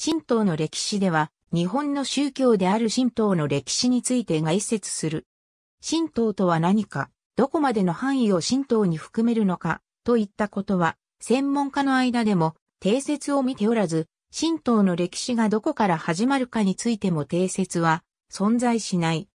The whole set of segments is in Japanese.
神道の歴史では、日本の宗教である神道の歴史について概説する。神道とは何か、どこまでの範囲を神道に含めるのか、といったことは、専門家の間でも定説を見ておらず、神道の歴史がどこから始まるかについても定説は存在しない。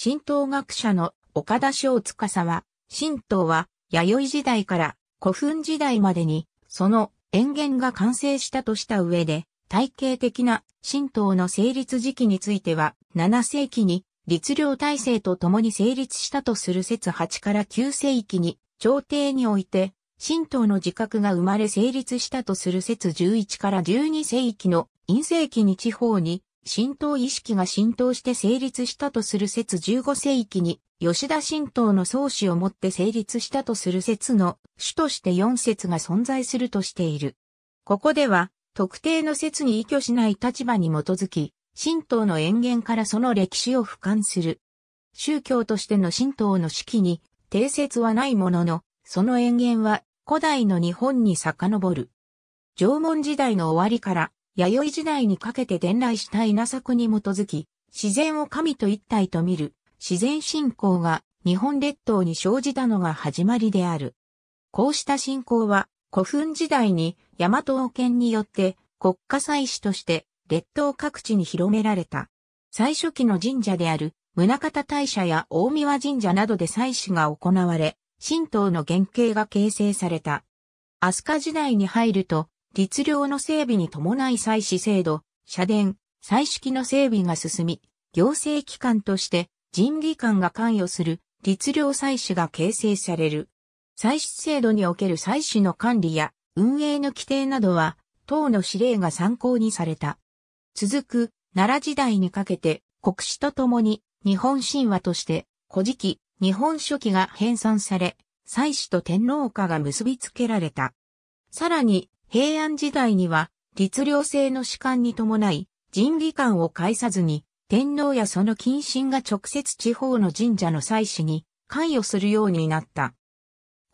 神道学者の岡田翔司は、神道は弥生時代から古墳時代までに、その塩原が完成したとした上で、体系的な神道の成立時期については、7世紀に律令体制と共に成立したとする説8から9世紀に、朝廷において、神道の自覚が生まれ成立したとする説11から12世紀の陰世紀に地方に神道意識が浸透して成立したとする説15世紀に吉田神道の創始をもって成立したとする説の主として4説が存在するとしている。ここでは特定の説に依拠しない立場に基づき、神道の淵源からその歴史を俯瞰する。宗教としての神道の式に定説はないものの、その淵源は古代の日本に遡る。縄文時代の終わりから弥生時代にかけて伝来した稲作に基づき、自然を神と一体と見る自然信仰が日本列島に生じたのが始まりである。こうした信仰は古墳時代に大和王権によって国家祭祀として列島各地に広められた。最初期の神社である宗方大社や大宮神社などで祭祀が行われ、神道の原型が形成された。飛鳥時代に入ると、律令の整備に伴い祭祀制度、社殿、祭式の整備が進み、行政機関として人技官が関与する律令祭祀が形成される。祭祀制度における祭祀の管理や運営の規定などは、党の指令が参考にされた。続く、奈良時代にかけて、国史とともに、日本神話として、古事記、日本書紀が編纂され、祭祀と天皇家が結びつけられた。さらに、平安時代には、律令制の士官に伴い、神議官を介さずに、天皇やその近親が直接地方の神社の祭祀に関与するようになった。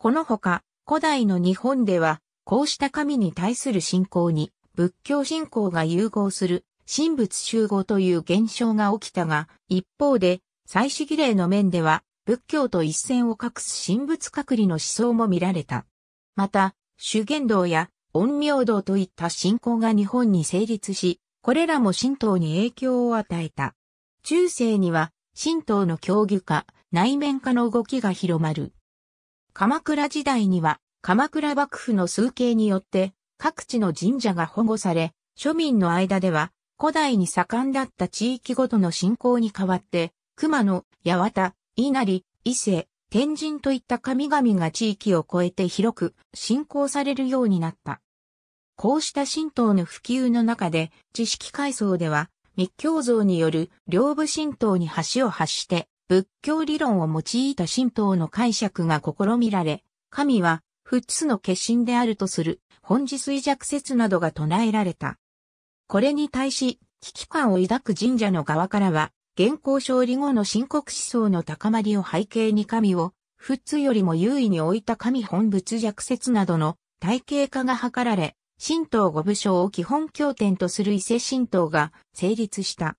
このほか、古代の日本では、こうした神に対する信仰に、仏教信仰が融合する、神仏集合という現象が起きたが、一方で、祭祀儀礼の面では、仏教と一線を画す神仏隔離の思想も見られた。また、修験道や陰陽道といった信仰が日本に成立し、これらも神道に影響を与えた。中世には、神道の教義化、内面化の動きが広まる。鎌倉時代には、鎌倉幕府の数形によって、各地の神社が保護され、庶民の間では、古代に盛んだった地域ごとの信仰に代わって、熊野、八幡、稲荷、伊勢、天神といった神々が地域を超えて広く信仰されるようになった。こうした神道の普及の中で、知識階層では、密教像による両部神道に橋を発して、仏教理論を用いた神道の解釈が試みられ、神は、仏の化身であるとする、本日衰弱説などが唱えられた。これに対し、危機感を抱く神社の側からは、現行勝利後の深刻思想の高まりを背景に神を、仏よりも優位に置いた神本仏弱説などの体系化が図られ、神道五部将を基本経典とする伊勢神道が成立した。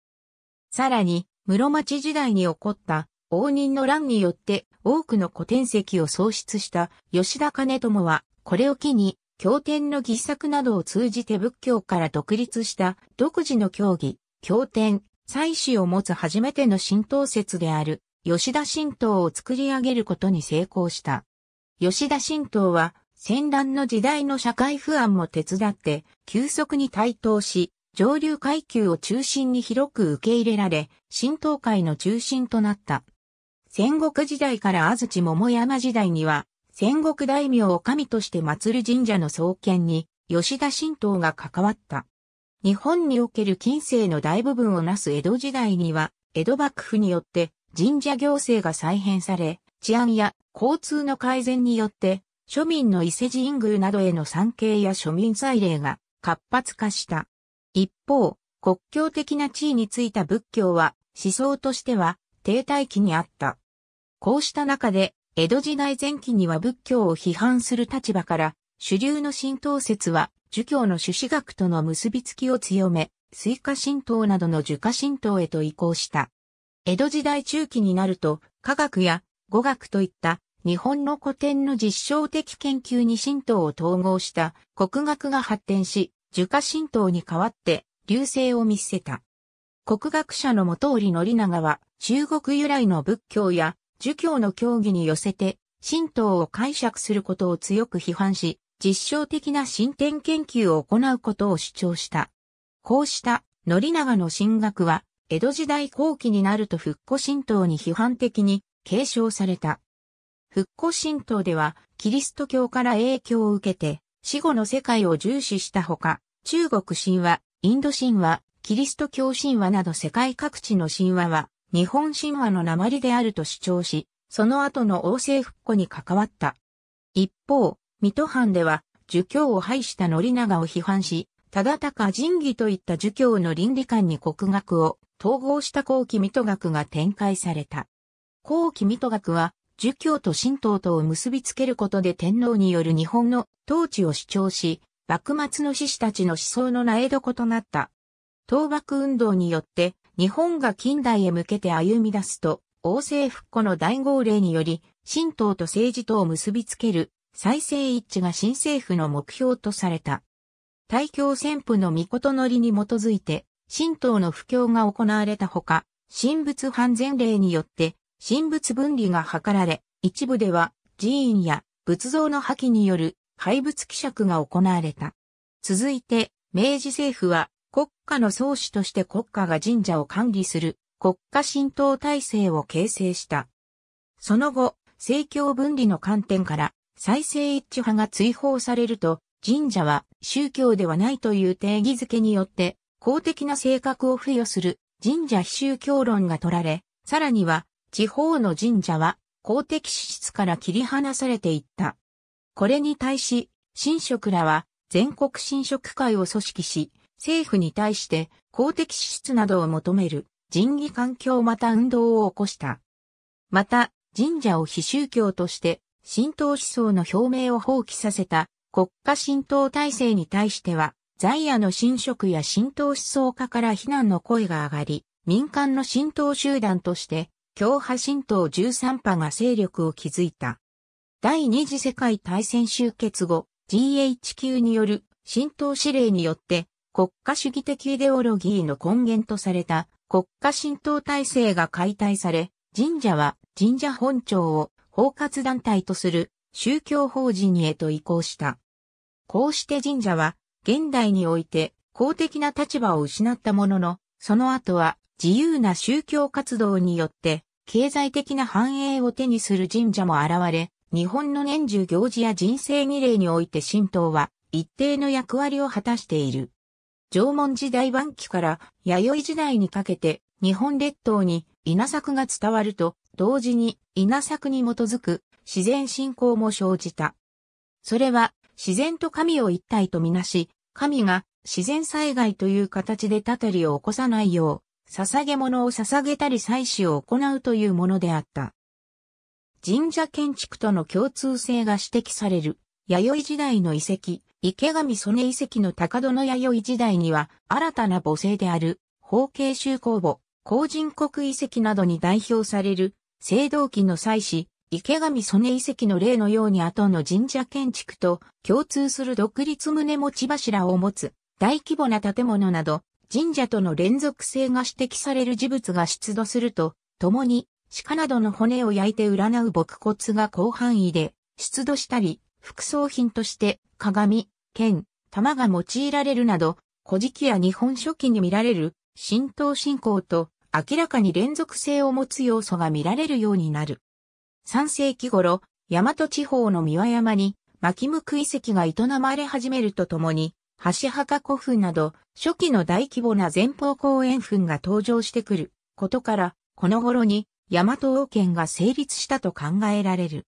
さらに、室町時代に起こった応仁の乱によって多くの古典籍を創出した吉田兼友は、これを機に、経典の儀作などを通じて仏教から独立した独自の教義、経典、祭祀を持つ初めての神道説である吉田神道を作り上げることに成功した。吉田神道は戦乱の時代の社会不安も手伝って急速に台頭し、上流階級を中心に広く受け入れられ、新東海の中心となった。戦国時代から安土桃山時代には、戦国大名を神として祀る神社の創建に、吉田神道が関わった。日本における近世の大部分をなす江戸時代には、江戸幕府によって神社行政が再編され、治安や交通の改善によって、庶民の伊勢神宮などへの参詣や庶民祭礼が活発化した。一方、国境的な地位についた仏教は思想としては停滞期にあった。こうした中で、江戸時代前期には仏教を批判する立場から、主流の神道説は、儒教の朱子学との結びつきを強め、水化神道などの儒化神道へと移行した。江戸時代中期になると、科学や語学といった日本の古典の実証的研究に神道を統合した国学が発展し、儒家神道に代わって、流星を見せた。国学者の元織宣長は、中国由来の仏教や、儒教の教義に寄せて、神道を解釈することを強く批判し、実証的な進展研究を行うことを主張した。こうした、宣長の神学は、江戸時代後期になると復古神道に批判的に継承された。復古神道では、キリスト教から影響を受けて、死後の世界を重視したほか、中国神話、インド神話、キリスト教神話など世界各地の神話は、日本神話の鉛であると主張し、その後の王政復古に関わった。一方、水戸藩では、儒教を廃した宣長を批判し、忠敬仁義といった儒教の倫理観に国学を統合した後期水戸学が展開された。後期水戸学は、儒教と神道とを結びつけることで天皇による日本の統治を主張し、幕末の志士たちの思想の苗床となった。倒幕運動によって、日本が近代へ向けて歩み出すと、王政復古の大号令により、神道と政治とを結びつける、再生一致が新政府の目標とされた。大教旋風の御事のりに基づいて、神道の布教が行われたほか、神仏判前令によって、神仏分離が図られ、一部では寺院や仏像の破棄による廃物希釈が行われた。続いて、明治政府は国家の創始として国家が神社を管理する国家神道体制を形成した。その後、政教分離の観点から再生一致派が追放されると、神社は宗教ではないという定義づけによって公的な性格を付与する神社非宗教論が取られ、さらには地方の神社は公的資質から切り離されていった。これに対し、神職らは全国神職会を組織し、政府に対して公的支出などを求める人義環境また運動を起こした。また、神社を非宗教として神道思想の表明を放棄させた国家神道体制に対しては、在野の神職や神道思想家から非難の声が上がり、民間の神道集団として、共派神道13派が勢力を築いた。第二次世界大戦終結後、GHQ による浸透指令によって、国家主義的イデオロギーの根源とされた国家浸透体制が解体され、神社は神社本庁を包括団体とする宗教法人へと移行した。こうして神社は現代において公的な立場を失ったものの、その後は自由な宗教活動によって経済的な繁栄を手にする神社も現れ、日本の年中行事や人生儀礼において神道は一定の役割を果たしている。縄文時代晩期から弥生時代にかけて日本列島に稲作が伝わると同時に稲作に基づく自然信仰も生じた。それは自然と神を一体とみなし、神が自然災害という形でたたりを起こさないよう、捧げ物を捧げたり祭祀を行うというものであった。神社建築との共通性が指摘される、弥生時代の遺跡、池上曽根遺跡の高戸の弥生時代には、新たな母性である、法慶修公母、後人国遺跡などに代表される、青銅器の祭祀、池上曽根遺跡の例のように後の神社建築と共通する独立棟持ち柱を持つ大規模な建物など神社との連続性が指摘される事物が出土すると、共に鹿などの骨を焼いて占う朴骨が広範囲で出土したり、副葬品として鏡、剣、玉が用いられるなど、古事記や日本書紀に見られる神道信仰と明らかに連続性を持つ要素が見られるようになる。3世紀頃、大和地方の三輪山に巻向遺跡が営まれ始めるとともに、橋墓古墳など初期の大規模な前方後円墳が登場してくることから、この頃に大和王権が成立したと考えられる。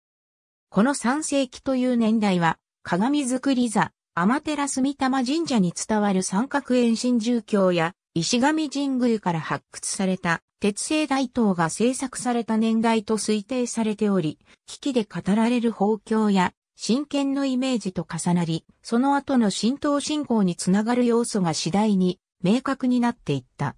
この三世紀という年代は、鏡作り座、天照住玉神社に伝わる三角円神住教や、石神神宮から発掘された鉄製大塔が制作された年代と推定されており、危機で語られる法教や神剣のイメージと重なり、その後の神道信仰につながる要素が次第に明確になっていった。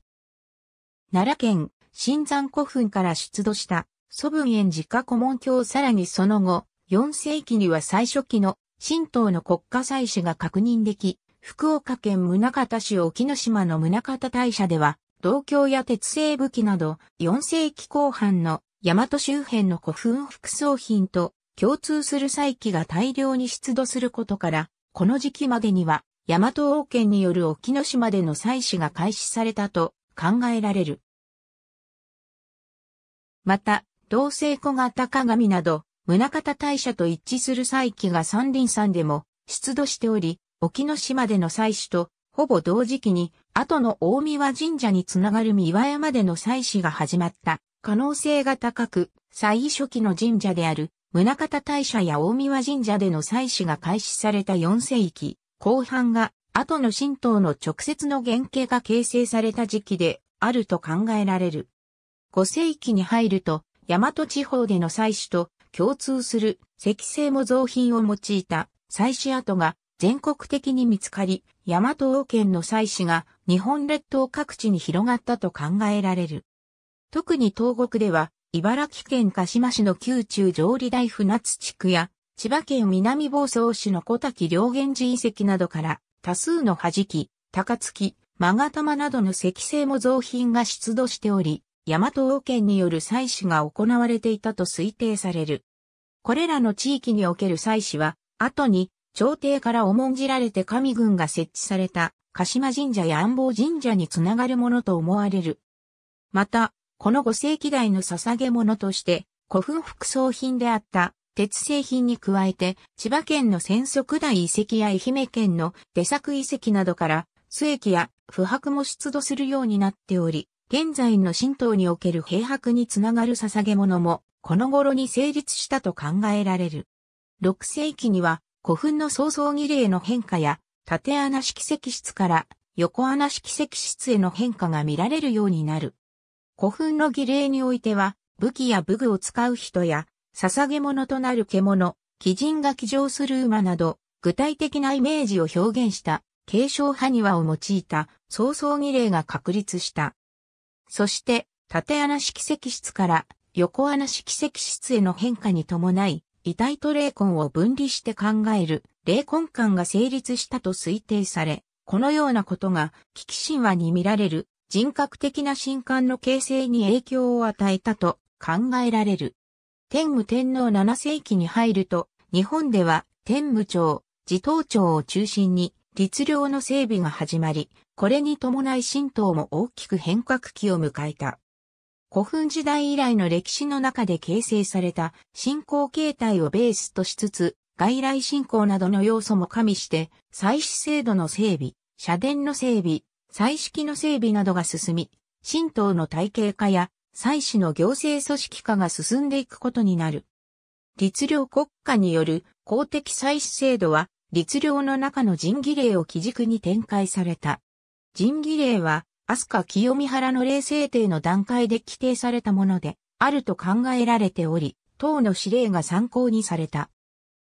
奈良県新山古墳から出土した祖文園寺家古文教さらにその後、4世紀には最初期の神道の国家祭祀が確認でき、福岡県宗方市沖ノ島の宗方大社では、銅鏡や鉄製武器など、4世紀後半の大和周辺の古墳副葬品と共通する祭器が大量に出土することから、この時期までには、大和王権による沖ノ島での祭祀が開始されたと考えられる。また、同性小型鏡など、宗方大社と一致する祭器が三輪山でも出土しており、沖ノ島での祭祀とほぼ同時期に、後の大宮神社につながる三輪山での祭祀が始まった可能性が高く、祭祀初期の神社である宗方大社や大宮神社での祭祀が開始された四世紀後半が後の神道の直接の原型が形成された時期であると考えられる。5世紀に入ると、大和地方での祭祀と共通する石製模造品を用いた祭祀跡が全国的に見つかり、大和王権の祭祀が日本列島各地に広がったと考えられる。特に東国では、茨城県鹿島市の宮中上里大船津地区や、千葉県南房総市の小滝良源寺遺跡などから、多数の弾き、高槻、勾玉などの石製模造品が出土しており、大和王権による祭祀が行われていたと推定される。これらの地域における祭祀は、後に朝廷から重んじられて神軍が設置された鹿島神社や安房神社につながるものと思われる。また、この五世紀代の捧げ物として、古墳副葬品であった鉄製品に加えて、千葉県の戦足台遺跡や愛媛県の出作遺跡などから、末期や不白も出土するようになっており、現在の神道における平白につながる捧げ物も、この頃に成立したと考えられる。6世紀には、古墳の創造儀礼の変化や、縦穴式石室から横穴式石室への変化が見られるようになる。古墳の儀礼においては、武器や武具を使う人や、捧げ物となる獣、鬼人が騎乗する馬など、具体的なイメージを表現した、継承埴輪を用いた、創造儀礼が確立した。そして、縦穴式石室から横穴式石室への変化に伴い、遺体と霊魂を分離して考える霊魂観が成立したと推定され、このようなことが、危機神話に見られる人格的な神官の形成に影響を与えたと考えられる。天武天皇7世紀に入ると、日本では天武町、地頭朝を中心に律令の整備が始まり、これに伴い神道も大きく変革期を迎えた。古墳時代以来の歴史の中で形成された信仰形態をベースとしつつ、外来信仰などの要素も加味して、祭祀制度の整備、社殿の整備、祭式の整備などが進み、神道の体系化や祭祀の行政組織化が進んでいくことになる。律令国家による公的祭祀制度は律令の中の人儀礼を基軸に展開された。人儀令は、飛鳥清見原の霊制定の段階で規定されたもので、あると考えられており、党の指令が参考にされた。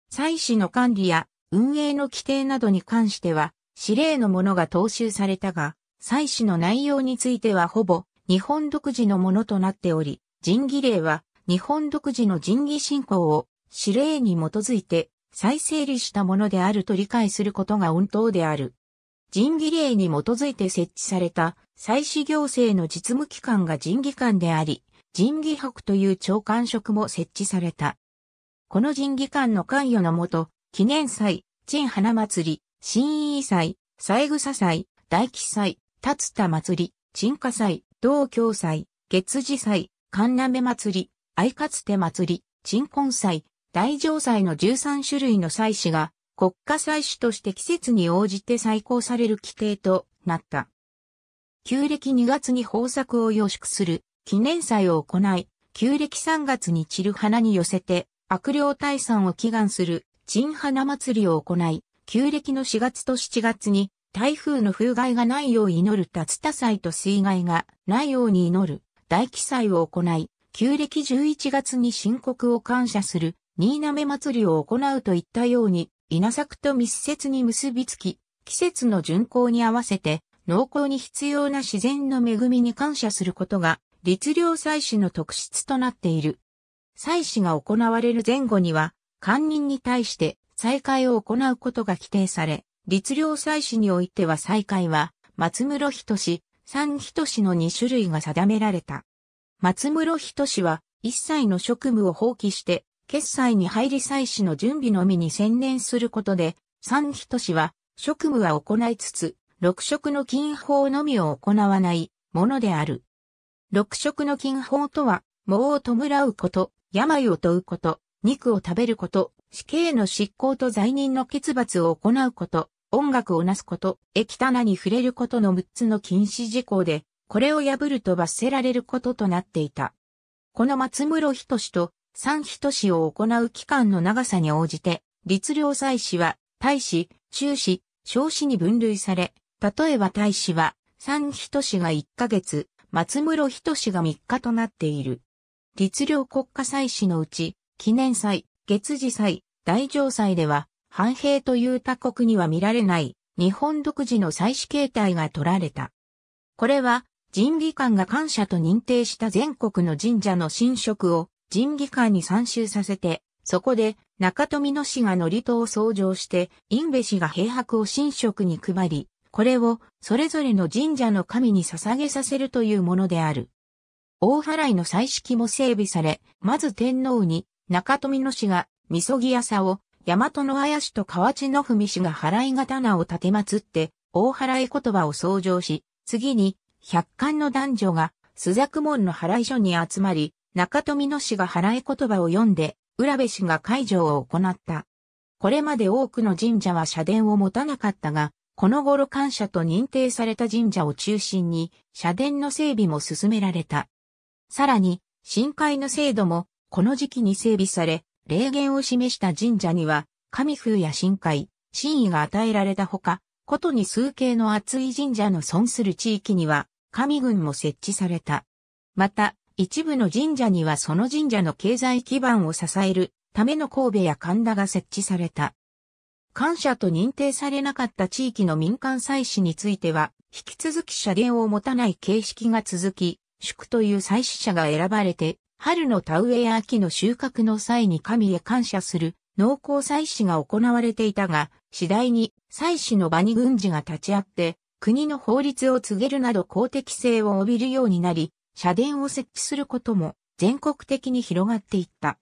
祭祀の管理や運営の規定などに関しては、指令のものが踏襲されたが、祭祀の内容についてはほぼ日本独自のものとなっており、人儀令は日本独自の人儀信仰を指令に基づいて再整理したものであると理解することが本当である。人儀令に基づいて設置された祭祀行政の実務機関が人儀官であり、人儀博という長官職も設置された。この人儀官の関与のもと、記念祭、陳花祭り、新意祭、西草祭、大吉祭、立田祭り、陳花祭、道教祭、月次祭、神鍋祭り、愛かつて祭り、鎮魂祭、大城祭の13種類の祭祀が国家祭祀として季節に応じて再考される規定となった。旧暦2月に豊作を養殖する記念祭を行い、旧暦3月に散る花に寄せて悪霊退散を祈願する陳花祭りを行い、旧暦の4月と7月に台風の風害がないよう祈る竜田祭と水害がないように祈る大記祭を行い、旧暦11月に申告を感謝する新滑祭りを行うといったように、稲作と密接に結びつき、季節の巡行に合わせて、農耕に必要な自然の恵みに感謝することが、律令祭祀の特質となっている。祭祀が行われる前後には、官人に対して再会を行うことが規定され、律令祭祀においては再会は、松室人志、三人志の2種類が定められた。松室人志は、一切の職務を放棄して、決済に入り祭祀の準備のみに専念することで、三人氏は、職務は行いつつ、六色の金法のみを行わないものである。六色の金法とは、毛を弔うこと、病を問うこと、肉を食べること、死刑の執行と罪人の決罰を行うこと、音楽をなすこと、液棚に触れることの六つの禁止事項で、これを破ると罰せられることとなっていた。この松室人氏と三人市を行う期間の長さに応じて、律令祭祀は、大使、中使、小使に分類され、例えば大使は、三人市が1ヶ月、松室人氏が3日となっている。律令国家祭祀のうち、記念祭、月次祭、大城祭では、反兵という他国には見られない、日本独自の祭祀形態が取られた。これは、人技官が感謝と認定した全国の神社の神職を仁義館に参集させて、そこで中富野氏が祝詞を創上して、因部氏が平白を神職に配り、これをそれぞれの神社の神に捧げさせるというものである。大払いの彩色も整備され、まず天皇に中富野氏がみそぎやさを、大和の綾氏と河内の文氏が払い刀を立てまつって、大払い言葉を創上し、次に、百貫の男女が、朱雀門の払い所に集まり、中富野氏が払い言葉を読んで、浦部氏が解除を行った。これまで多くの神社は社殿を持たなかったが、この頃感謝と認定された神社を中心に、社殿の整備も進められた。さらに、深海の制度も、この時期に整備され、霊言を示した神社には、神風や深海、神意が与えられたほか、ことに数形の厚い神社の損する地域には、神軍も設置された。また、一部の神社にはその神社の経済基盤を支えるための神戸や神田が設置された。感謝と認定されなかった地域の民間祭祀については、引き続き社礼を持たない形式が続き、祝という祭祀者が選ばれて、春の田植えや秋の収穫の際に神へ感謝する農耕祭祀が行われていたが、次第に祭祀の場に軍事が立ち会って、国の法律を告げるなど公的性を帯びるようになり、社殿を設置することも全国的に広がっていった。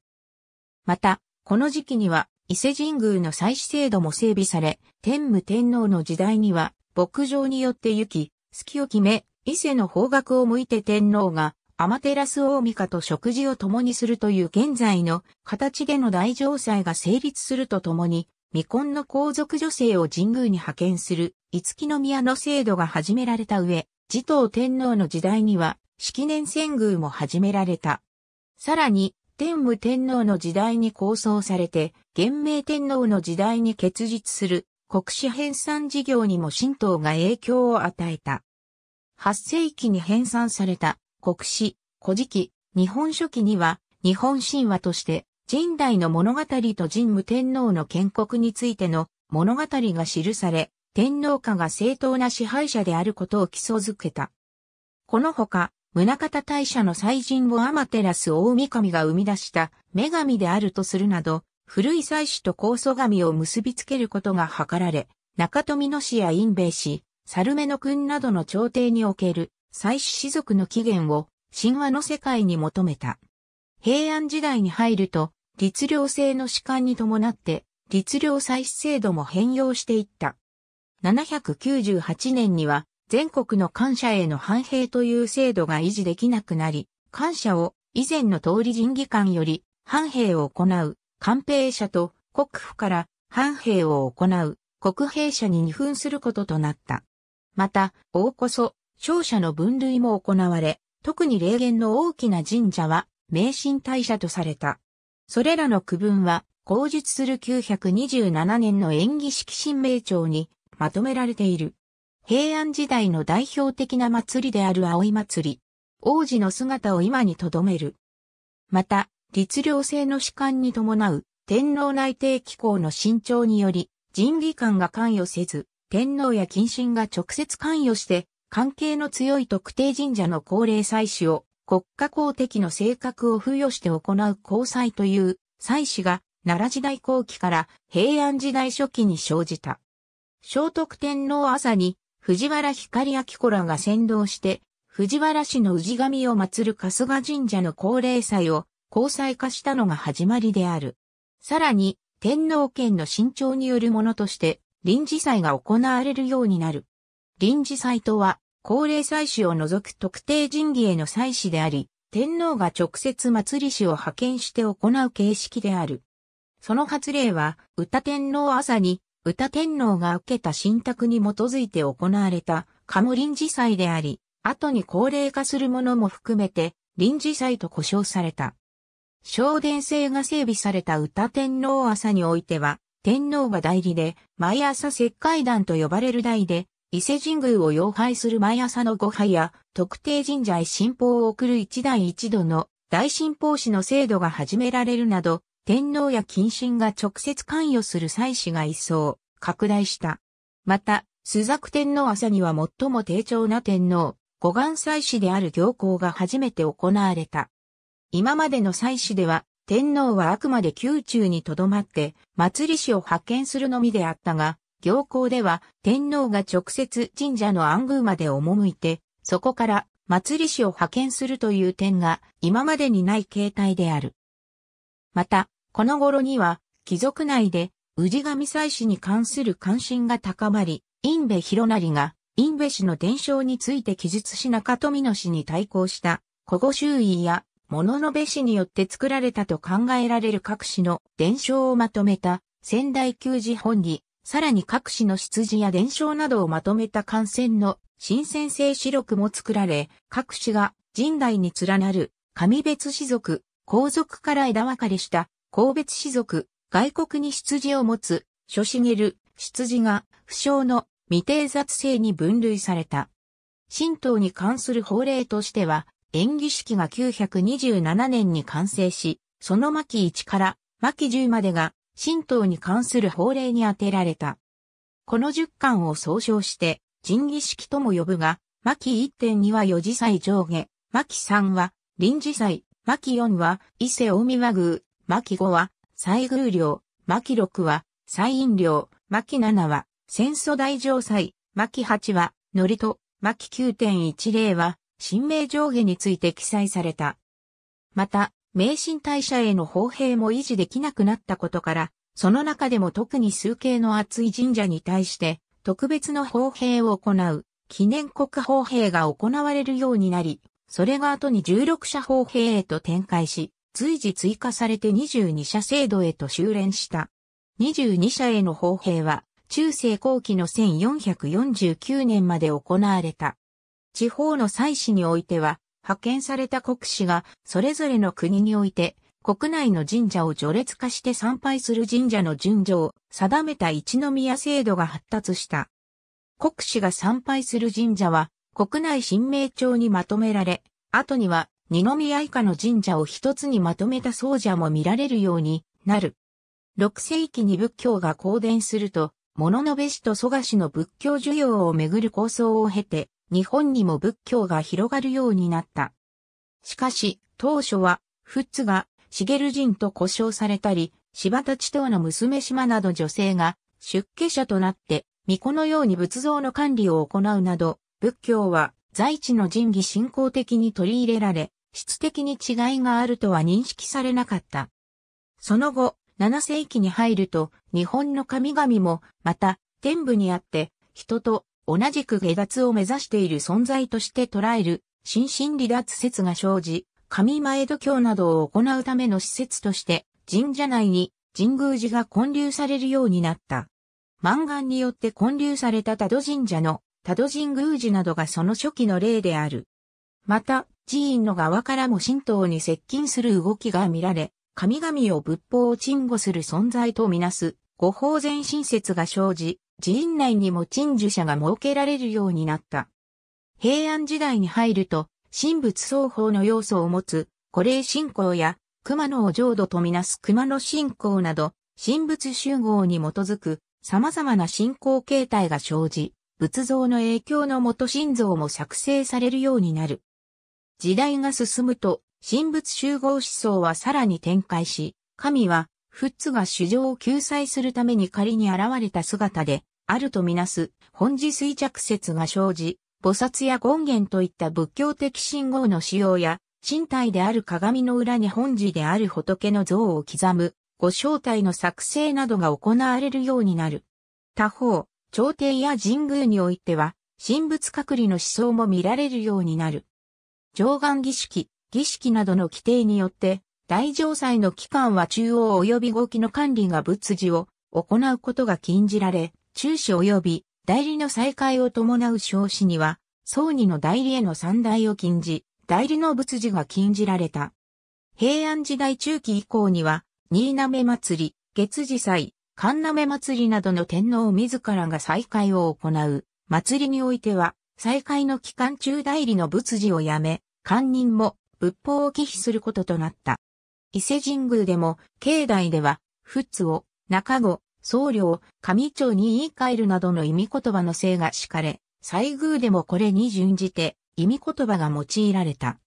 また、この時期には伊勢神宮の祭祀制度も整備され、天武天皇の時代には牧場によって行き、月を決め、伊勢の方角を向いて天皇が天照大御と食事を共にするという現在の形での大城祭が成立するとともに、未婚の皇族女性を神宮に派遣する、五木宮の制度が始められた上、持統天皇の時代には、式年遷宮も始められた。さらに、天武天皇の時代に構想されて、元明天皇の時代に結実する国史編纂事業にも神道が影響を与えた。8世紀に編纂された国史、古事記、日本書紀には、日本神話として、神代の物語と神武天皇の建国についての物語が記され、天皇家が正当な支配者であることを基礎づけた。このほか、宗方大社の祭神をアマテラス大神が生み出した女神であるとするなど、古い祭祀と高祖神を結びつけることが図られ、中富野市や陰米氏、市、猿目の君などの朝廷における祭祀士族の起源を神話の世界に求めた。平安時代に入ると、律令制の士官に伴って、律令祭祀制度も変容していった。798年には、全国の感謝への反映という制度が維持できなくなり、感謝を以前の通り人技官より反兵を行う、官兵者と国府から反兵を行う、国兵者に二分することとなった。また、大こそ、勝者の分類も行われ、特に霊言の大きな神社は、名神大社とされた。それらの区分は、後述する927年の演技式神明帳にまとめられている。平安時代の代表的な祭りである葵祭。王子の姿を今に留める。また、律令制の士官に伴う天皇内定機構の伸長により、人技官が関与せず、天皇や近親が直接関与して、関係の強い特定神社の高齢祭祀を国家公的の性格を付与して行う交際という祭祀が奈良時代後期から平安時代初期に生じた。聖徳天皇朝に藤原光明子らが先導して、藤原氏の氏神を祀る春日神社の高齢祭を交際化したのが始まりである。さらに、天皇権の伸長によるものとして、臨時祭が行われるようになる。臨時祭とは、高齢祭祀を除く特定神儀への祭祀であり、天皇が直接祭り師を派遣して行う形式である。その発令は、歌天皇朝に歌天皇が受けた信託に基づいて行われた、カモ臨時祭であり、後に高齢化するものも含めて、臨時祭と呼称された。昇殿制が整備された歌天皇朝においては、天皇が代理で、毎朝石灰団と呼ばれる代で、伊勢神宮を要拝する毎朝の御拝や、特定神社へ神宝を送る一代一度の大神奉使の制度が始められるなど、天皇や近親が直接関与する祭祀が一層拡大した。また、朱雀天皇朝には最も低調な天皇、護岸祭祀である行幸が初めて行われた。今までの祭祀では、天皇はあくまで宮中に留まって、祭り師を派遣するのみであったが、行幸では天皇が直接神社の暗宮まで赴いて、そこから祭り師を派遣するという点が今までにない形態である。また、この頃には、貴族内で、氏神祭祀に関する関心が高まり、隠部広成が、隠部氏の伝承について記述し中富野氏に対抗した、古語周囲や、物の部氏によって作られたと考えられる各氏の伝承をまとめた、仙台旧字本に、さらに各氏の出自や伝承などをまとめた感染の新鮮性史録も作られ、各氏が神代に連なる神別氏族、皇族から枝分かれした、皇別士族、外国に出自を持つ、諸茂、出自が、不詳の未定雑性に分類された。神道に関する法令としては、演儀式が927年に完成し、その巻1から巻10までが、神道に関する法令に当てられた。この10巻を総称して、神儀式とも呼ぶが、巻1.2は四次祭上下、巻3は臨時祭、巻4は伊勢大和宮、巻5は西宮領、巻6は西院領、巻7は戦争大城祭、巻8はのりと、巻9.10は神明上下について記載された。また、名神大社への砲兵も維持できなくなったことから、その中でも特に数形の厚い神社に対して、特別の砲兵を行う、記念国砲兵が行われるようになり、それが後に16社方兵へと展開し、随時追加されて22社制度へと修練した。22社への方兵は、中世後期の1449年まで行われた。地方の祭祀においては、派遣された国士が、それぞれの国において、国内の神社を序列化して参拝する神社の順序を定めた一宮制度が発達した。国士が参拝する神社は、国内新名帳にまとめられ、後には二宮以下の神社を一つにまとめた僧者も見られるようになる。6世紀に仏教が公伝すると、物のべしと蘇我氏の仏教需要をめぐる構想を経て、日本にも仏教が広がるようになった。しかし、当初は、フッが、茂人と呼称されたり、柴田地等の娘島など女性が出家者となって、巫女のように仏像の管理を行うなど、仏教は在地の神義信仰的に取り入れられ、質的に違いがあるとは認識されなかった。その後、7世紀に入ると、日本の神々も、また、天部にあって、人と同じく下脱を目指している存在として捉える、新神離脱説が生じ、神前度教などを行うための施設として、神社内に神宮寺が建立されるようになった。満願によって建立された多度神社の多度神宮寺などがその初期の例である。また、寺院の側からも神道に接近する動きが見られ、神々を仏法を鎮護する存在とみなす、御法前神説が生じ、寺院内にも鎮守者が設けられるようになった。平安時代に入ると、神仏双方の要素を持つ、古霊信仰や、熊野を浄土とみなす熊野信仰など、神仏集合に基づく様々な信仰形態が生じ、仏像の影響のもと心像も作成されるようになる。時代が進むと、神仏集合思想はさらに展開し、神は、仏が主情を救済するために仮に現れた姿で、あるとみなす、本次衰弱説が生じ、菩薩や権限といった仏教的信号の使用や、身体である鏡の裏に本次である仏の像を刻む、ご正体の作成などが行われるようになる。他方、朝廷や神宮においては、神仏隔離の思想も見られるようになる。上願儀式、儀式などの規定によって、大城祭の期間は中央及び後期の管理が仏事を行うことが禁じられ、中止及び代理の再開を伴う少子には、葬儀の代理への三大を禁じ、代理の仏事が禁じられた。平安時代中期以降には、新滑祭月次祭、神鍋祭りなどの天皇自らが再会を行う、祭りにおいては、再会の期間中代理の仏事をやめ、官人も仏法を忌避することとなった。伊勢神宮でも、境内では、仏を、中後、僧侶、上町に言い換えるなどの意味言葉の性が敷かれ、西宮でもこれに準じて、意味言葉が用いられた。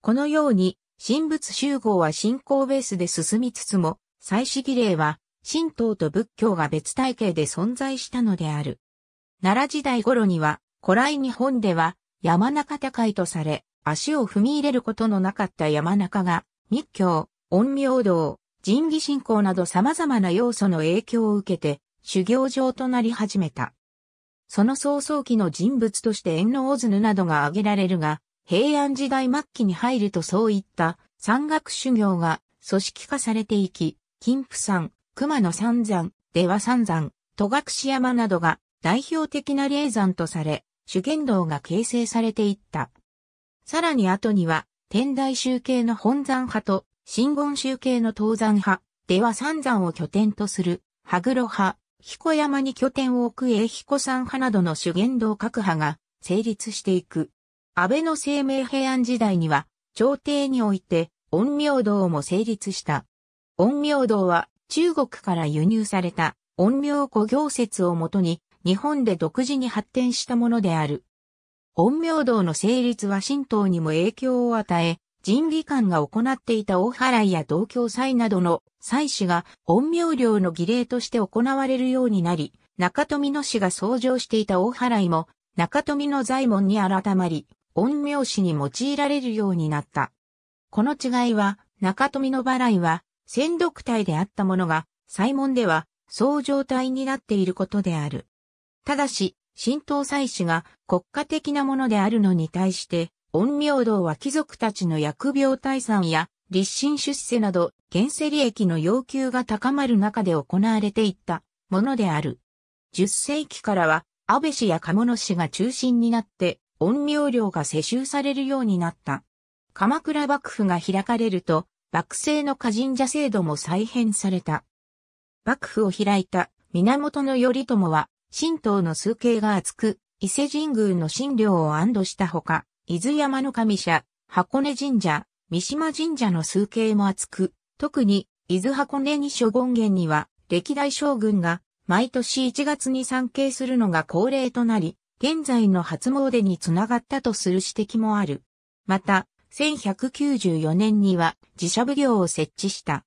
このように、神仏集合は信仰ベースで進みつつも、祭祀儀礼は神道と仏教が別体系で存在したのである。奈良時代頃には、古来日本では山中高いとされ、足を踏み入れることのなかった山中が、密教、陰陽道、神義信仰など様々な要素の影響を受けて、修行場となり始めた。その早々期の人物として縁の大津などが挙げられるが、平安時代末期に入るとそういった山岳修行が組織化されていき、金峰山、熊野三山、出羽三山、戸隠山などが代表的な霊山とされ、修験道が形成されていった。さらに後には、天台宗系の本山派と、新言宗系の東山派、では三山を拠点とする、羽黒派、彦山に拠点を置く英彦山派などの修験道各派が成立していく。安倍の生命平安時代には、朝廷において、陰陽道も成立した。陰陽道は、中国から輸入された音陽古行説をもとに日本で独自に発展したものである。音陽道の成立は神道にも影響を与え、人技官が行っていた大払いや同教祭などの祭祀が陰陽寮の儀礼として行われるようになり、中富の氏が創上していた大払いも中富の財門に改まり、陰陽師に用いられるようになった。この違いは中富の払いは戦独体であったものが、祭門では、そう状態になっていることである。ただし、神道祭祀が国家的なものであるのに対して、陰陽道は貴族たちの薬病退散や立身出世など、現世利益の要求が高まる中で行われていったものである。10世紀からは、安倍氏や鴨野氏が中心になって、陰陽料が世襲されるようになった。鎌倉幕府が開かれると、幕政の家神社制度も再編された。幕府を開いた源頼朝は、神道の数形が厚く、伊勢神宮の神領を安堵したほか、伊豆山の神社、箱根神社、三島神社の数形も厚く、特に伊豆箱根に諸権現には、歴代将軍が毎年1月に参詣するのが恒例となり、現在の初詣につながったとする指摘もある。また、1194年には自社奉行を設置した。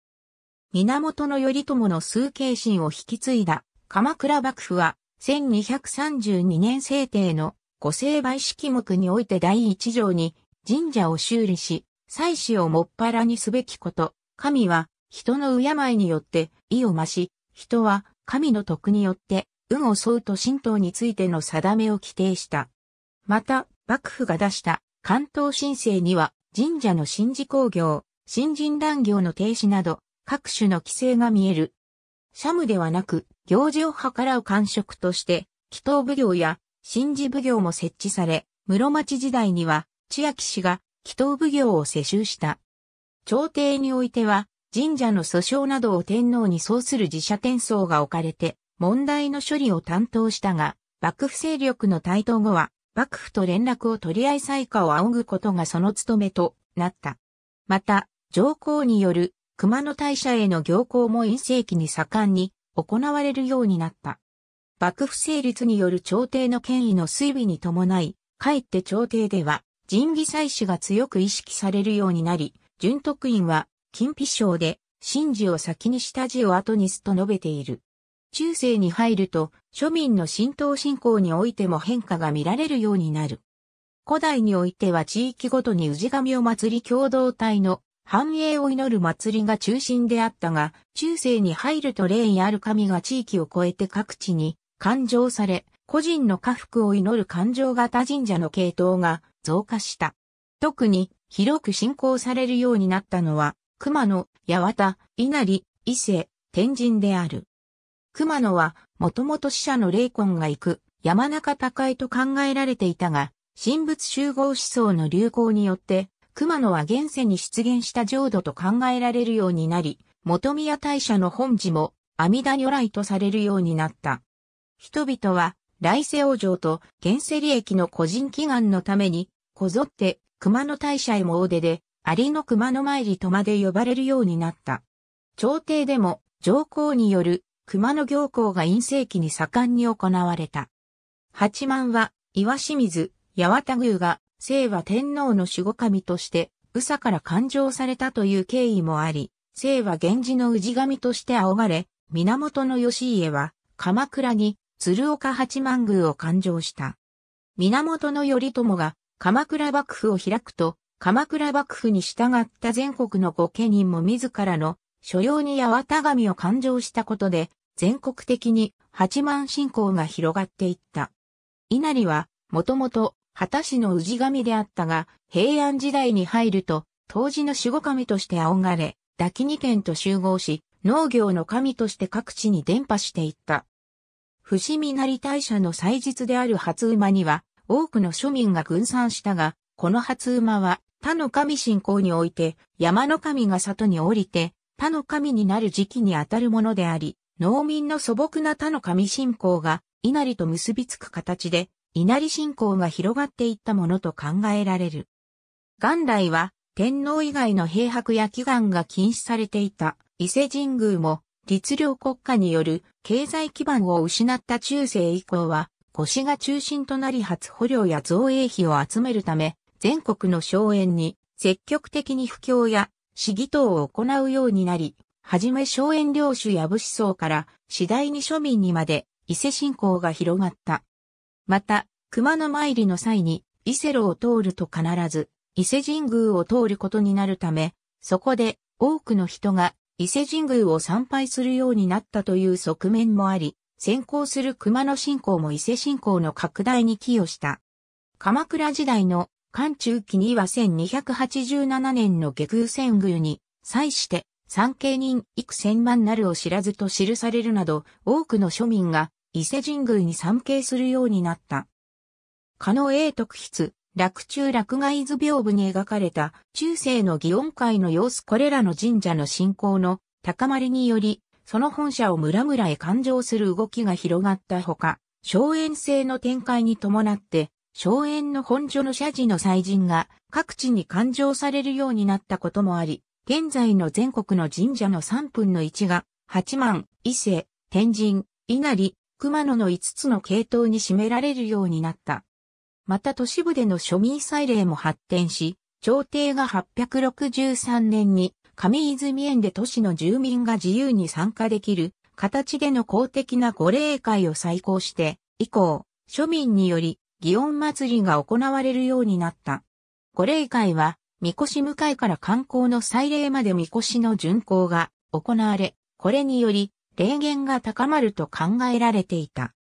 源頼朝の崇敬心を引き継いだ鎌倉幕府は1232年制定の御成敗式目において第一条に神社を修理し、祭祀をもっぱらにすべきこと、神は人の敬いによって意を増し、人は神の徳によって運を沿うと神道についての定めを規定した。また、幕府が出した関東申請には神社の神事工業、新人乱業の停止など、各種の規制が見える。社務ではなく、行事を計らう官職として、祈祷奉行や神事奉行も設置され、室町時代には、千秋氏が祈祷奉行を世襲した。朝廷においては、神社の訴訟などを天皇にそうする自社転送が置かれて、問題の処理を担当したが、幕府勢力の台頭後は、幕府と連絡を取り合い最下を仰ぐことがその務めとなった。また、上皇による熊野大社への行幸も陰世紀に盛んに行われるようになった。幕府成立による朝廷の権威の推移に伴い、かえって朝廷では仁義祭祀が強く意識されるようになり、順徳院は金皮賞で神事を先にした字を後にすと述べている。中世に入ると庶民の浸透信仰においても変化が見られるようになる。古代においては地域ごとに氏神を祭り共同体の繁栄を祈る祭りが中心であったが、中世に入ると霊にある神が地域を超えて各地に勘定され、個人の家福を祈る感情型神社の系統が増加した。特に広く信仰されるようになったのは、熊野、八幡、稲荷、伊勢、天神である。熊野は、もともと死者の霊魂が行く、山中高いと考えられていたが、神仏集合思想の流行によって、熊野は現世に出現した浄土と考えられるようになり、元宮大社の本寺も阿弥陀如来とされるようになった。人々は来世王城と現世利益の個人祈願のために、こぞって熊野大社へも大出で、ありの熊野参りとまで呼ばれるようになった。朝廷でも上皇による熊野行幸が陰性期に盛んに行われた。八幡は、岩清水、八幡宮が、聖和天皇の守護神として、宇佐から勘定されたという経緯もあり、聖和源氏の氏神として仰がれ、源義家は、鎌倉に、鶴岡八幡宮を勘定した。源頼朝が、鎌倉幕府を開くと、鎌倉幕府に従った全国の御家人も自らの所要に八幡神を勘定したことで、全国的に八幡信仰が広がっていった。稲荷は、もともと、畑市の氏神であったが、平安時代に入ると、当時の守護神として仰がれ、抱き二軒と集合し、農業の神として各地に伝播していった。伏見成大社の祭日である初馬には、多くの庶民が軍参したが、この初馬は、他の神信仰において、山の神が里に降りて、他の神になる時期にあたるものであり、農民の素朴な他の神信仰が稲荷と結びつく形で稲荷信仰が広がっていったものと考えられる。元来は天皇以外の平白や祈願が禁止されていた伊勢神宮も律令国家による経済基盤を失った中世以降は腰が中心となり初捕虜や造営費を集めるため全国の荘園に積極的に布教や市議等を行うようになりはじめ荘園領主や武士層から次第に庶民にまで伊勢信仰が広がった。また、熊野参りの際に伊勢路を通ると必ず伊勢神宮を通ることになるため、そこで多くの人が伊勢神宮を参拝するようになったという側面もあり、先行する熊野信仰も伊勢信仰の拡大に寄与した。鎌倉時代の関中期には1287年の下宮戦宮に際して産経人幾千万なるを知らずと記されるなど、多くの庶民が伊勢神宮に参詣するようになった。加納英徳筆、落中落外図屏風に描かれた中世の祇園会の様子これらの神社の信仰の高まりにより、その本社を村々へ勘定する動きが広がったほか、荘園制の展開に伴って、荘園の本所の社寺の祭神が各地に勘定されるようになったこともあり、現在の全国の神社の3分の1が、八幡、伊勢、天神、稲荷、熊野の5つの系統に占められるようになった。また都市部での庶民祭礼も発展し、朝廷が863年に上泉園で都市の住民が自由に参加できる形での公的な御礼会を再興して、以降、庶民により祇園祭りが行われるようになった。御礼会は神輿向かいから観光の祭礼まで神輿の巡行が行われ、これにより、霊言が高まると考えられていた。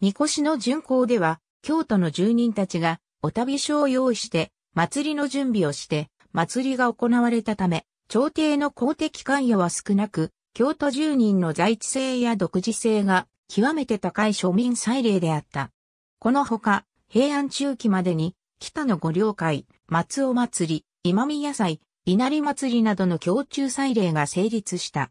神輿の巡行では、京都の住人たちが、お旅所を用意して、祭りの準備をして、祭りが行われたため、朝廷の公的関与は少なく、京都住人の在地性や独自性が極めて高い庶民祭礼であった。このほか、平安中期までに、北の五稜会、松尾祭り、今宮祭、稲荷祭りなどの共中祭礼が成立した。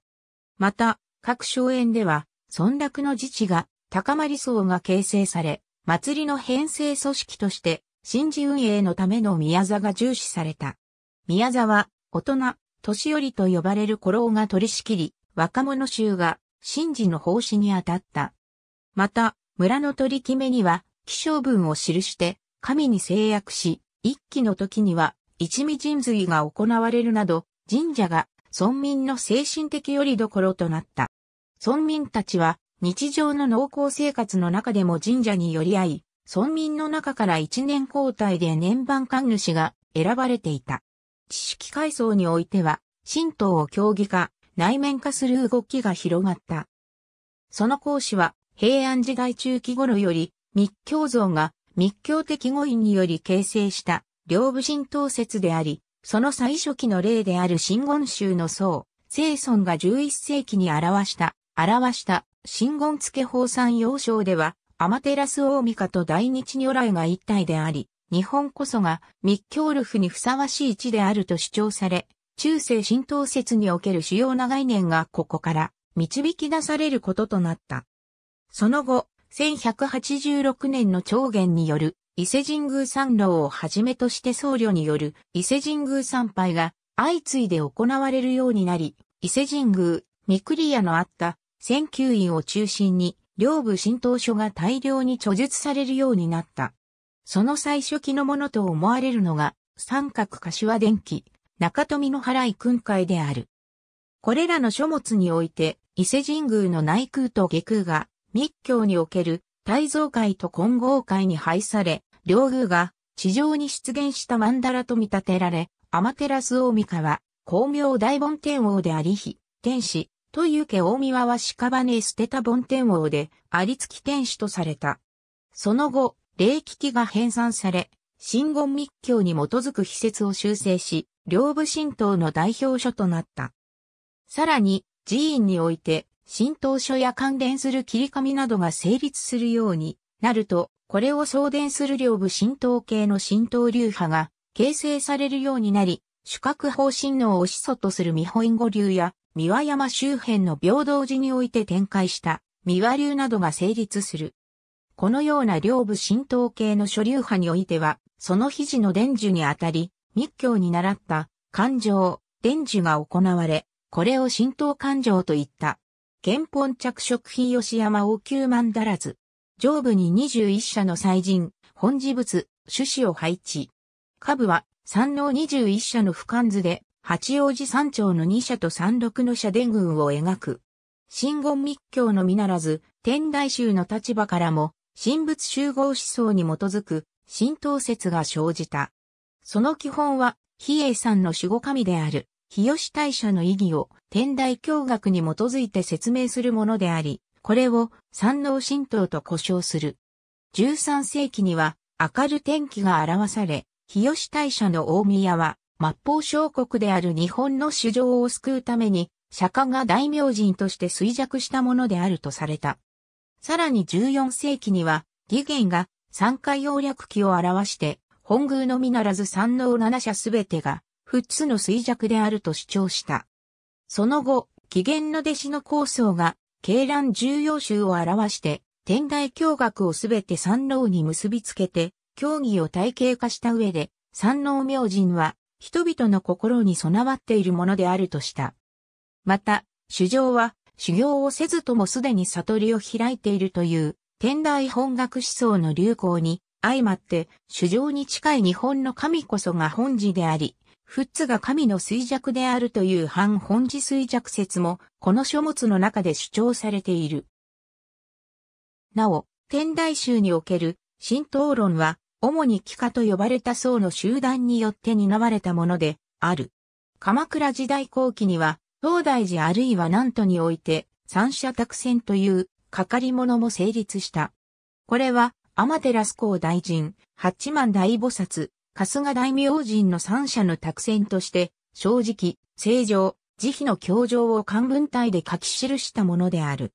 また、各荘園では、村落の自治が高まり層が形成され、祭りの編成組織として、新事運営のための宮座が重視された。宮座は、大人、年寄りと呼ばれる古老が取り仕切り、若者衆が、神事の奉仕に当たった。また、村の取り決めには、気象文を記して、神に制約し、一期の時には、一味神髄が行われるなど、神社が村民の精神的よりどころとなった。村民たちは日常の農耕生活の中でも神社に寄り合い、村民の中から一年交代で年番神主が選ばれていた。知識階層においては、神道を競技化、内面化する動きが広がった。その講師は平安時代中期頃より密教像が密教的語彙により形成した両部神統説であり、その最初期の例である真言宗の僧、聖孫が11世紀に表した、表した真言付法産要衝では、アマテラス大ミカと大日如来が一体であり、日本こそが密教ルフにふさわしい地であると主張され、中世神道説における主要な概念がここから導き出されることとなった。その後、1186年の長元による伊勢神宮参道をはじめとして僧侶による伊勢神宮参拝が相次いで行われるようになり、伊勢神宮、御栗屋のあった仙宮院を中心に両部神道書が大量に著述されるようになった。その最初期のものと思われるのが三角柏電気、中富の原井訓会である。これらの書物において、伊勢神宮の内宮と下宮が密教における大蔵会と混合会に配され、両宮が地上に出現した曼荼羅と見立てられ、天照大御神は、光明大梵天王であり非、天使、という家大神は屍捨てた梵天王で、ありつき天使とされた。その後、霊気機が編纂され、真言密教に基づく秘説を修正し、両部神道の代表書となった。さらに、寺院において、神道書や関連する切り紙などが成立するようになると、これを送電する両部浸透系の浸透流派が形成されるようになり、主角方針脳を始祖とする見保五語流や三輪山周辺の平等寺において展開した三輪流などが成立する。このような両部浸透系の諸流派においては、その肘の伝授にあたり、密教に習った感情、伝授が行われ、これを浸透感情といった。原本着色品吉山王宮万だらず。上部に21社の祭神、本事物、種子を配置。下部は山王21社の俯瞰図で、八王子山頂の2社と山六の社殿群を描く。神言密教のみならず、天台宗の立場からも、神仏集合思想に基づく、神道説が生じた。その基本は、比叡山の守護神である、日吉大社の意義を天台教学に基づいて説明するものであり、これを山王神道と呼称する。13世紀には明る天気が表され、日吉大社の大宮は、末法小国である日本の主情を救うために、釈迦が大明人として衰弱したものであるとされた。さらに14世紀には、義元が三海要略記を表して、本宮のみならず三能七社すべてが、仏の衰弱であると主張した。その後、紀元の弟子の構想が経乱重要集を表して、天台教学をすべて三郎に結びつけて、教義を体系化した上で、三郎明神は、人々の心に備わっているものであるとした。また、主上は、修行をせずともすでに悟りを開いているという、天台本学思想の流行に、相まって、主上に近い日本の神こそが本寺であり、フッツが神の衰弱であるという反本寺衰弱説も、この書物の中で主張されている。なお、天台宗における神道論は、主に帰化と呼ばれた僧の集団によって担われたもので、ある。鎌倉時代後期には、東大寺あるいは南都において、三者託戦という、かかり物も成立した。これは、天照公大臣、八幡大菩薩、春日大明神の三者の託戦として、正直、正常、慈悲の教条を漢文体で書き記したものである。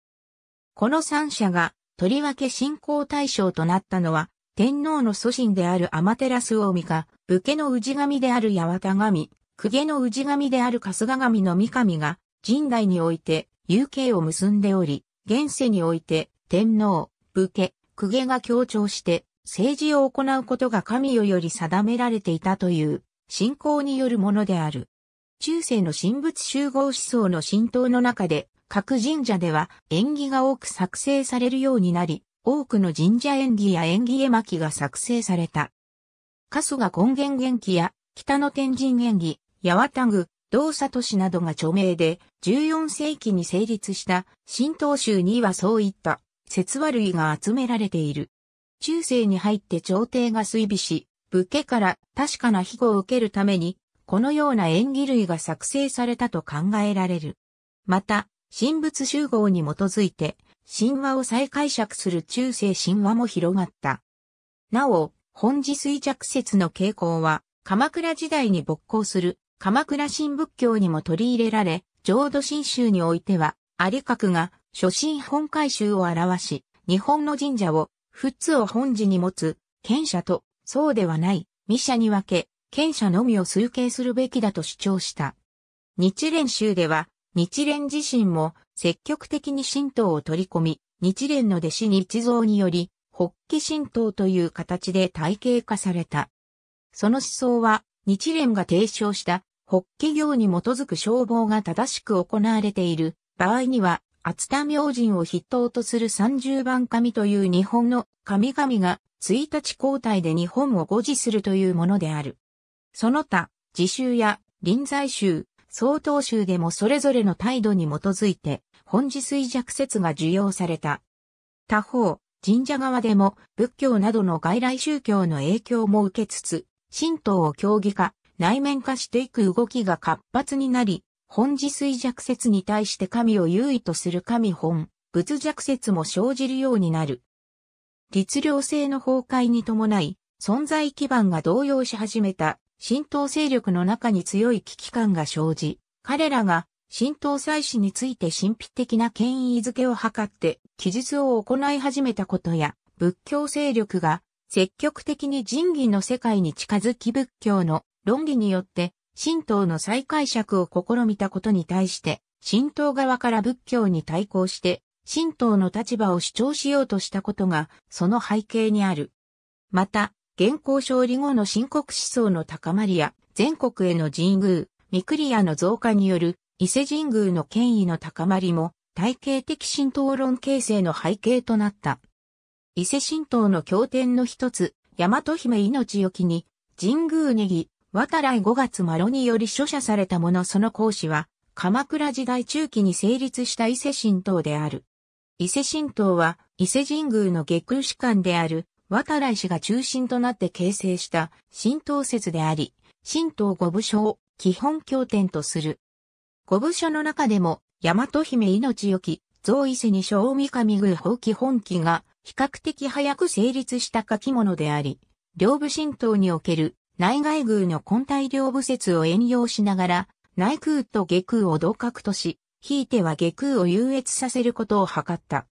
この三者が、とりわけ信仰対象となったのは、天皇の祖神であるアマテラス大神か、武家の氏神である八幡神、公家の氏神である春日神の三神が、神代において、有形を結んでおり、現世において、天皇、武家、公家が協調して、政治を行うことが神よより定められていたという信仰によるものである。中世の神仏集合思想の浸透の中で、各神社では縁起が多く作成されるようになり、多くの神社縁起や縁起絵巻が作成された。疎が根源元気や北の天神縁起、八幡宮、道里市などが著名で、14世紀に成立した神道宗にはそういった説話類が集められている。中世に入って朝廷が衰微し、武家から確かな庇護を受けるために、このような縁起類が作成されたと考えられる。また、神仏集合に基づいて、神話を再解釈する中世神話も広がった。なお、本時衰弱説の傾向は、鎌倉時代に勃興する鎌倉新仏教にも取り入れられ、浄土真宗においては、有角が初心本回宗を表し、日本の神社を仏を本寺に持つ、賢者と、そうではない、未者に分け、賢者のみを推計するべきだと主張した。日蓮宗では、日蓮自身も積極的に神道を取り込み、日蓮の弟子日蔵により、北紀神道という形で体系化された。その思想は、日蓮が提唱した、北紀行に基づく消防が正しく行われている場合には、熱田明神を筆頭とする三十番神という日本の神々が1日交代で日本を護持するというものである。その他、自習や臨済宗、総統宗でもそれぞれの態度に基づいて、本自衰弱説が受容された。他方、神社側でも仏教などの外来宗教の影響も受けつつ、神道を教義化、内面化していく動きが活発になり、本自水弱説に対して神を優位とする神本、仏弱説も生じるようになる。律令制の崩壊に伴い、存在基盤が動揺し始めた神道勢力の中に強い危機感が生じ、彼らが神道祭祀について神秘的な権威づけを図って記述を行い始めたことや、仏教勢力が積極的に仁義の世界に近づき仏教の論理によって神道の再解釈を試みたことに対して、神道側から仏教に対抗して、神道の立場を主張しようとしたことが、その背景にある。また、現行勝利後の深刻思想の高まりや、全国への神宮、ミクリアの増加による、伊勢神宮の権威の高まりも、体系的神道論形成の背景となった。伊勢神道の経典の一つ、大和姫命よきに、神宮ネギ、渡来五月丸により書写されたものその講師は、鎌倉時代中期に成立した伊勢神道である。伊勢神道は、伊勢神宮の下空士官である、渡来氏が中心となって形成した神道説であり、神道五部書を基本経典とする。五部書の中でも、大和姫命よき、造伊勢に小御神宮法基本記が比較的早く成立した書き物であり、両部神道における内外宮の根体量部説を援用しながら、内空と下空を同格とし、ひいては下空を優越させることを図った。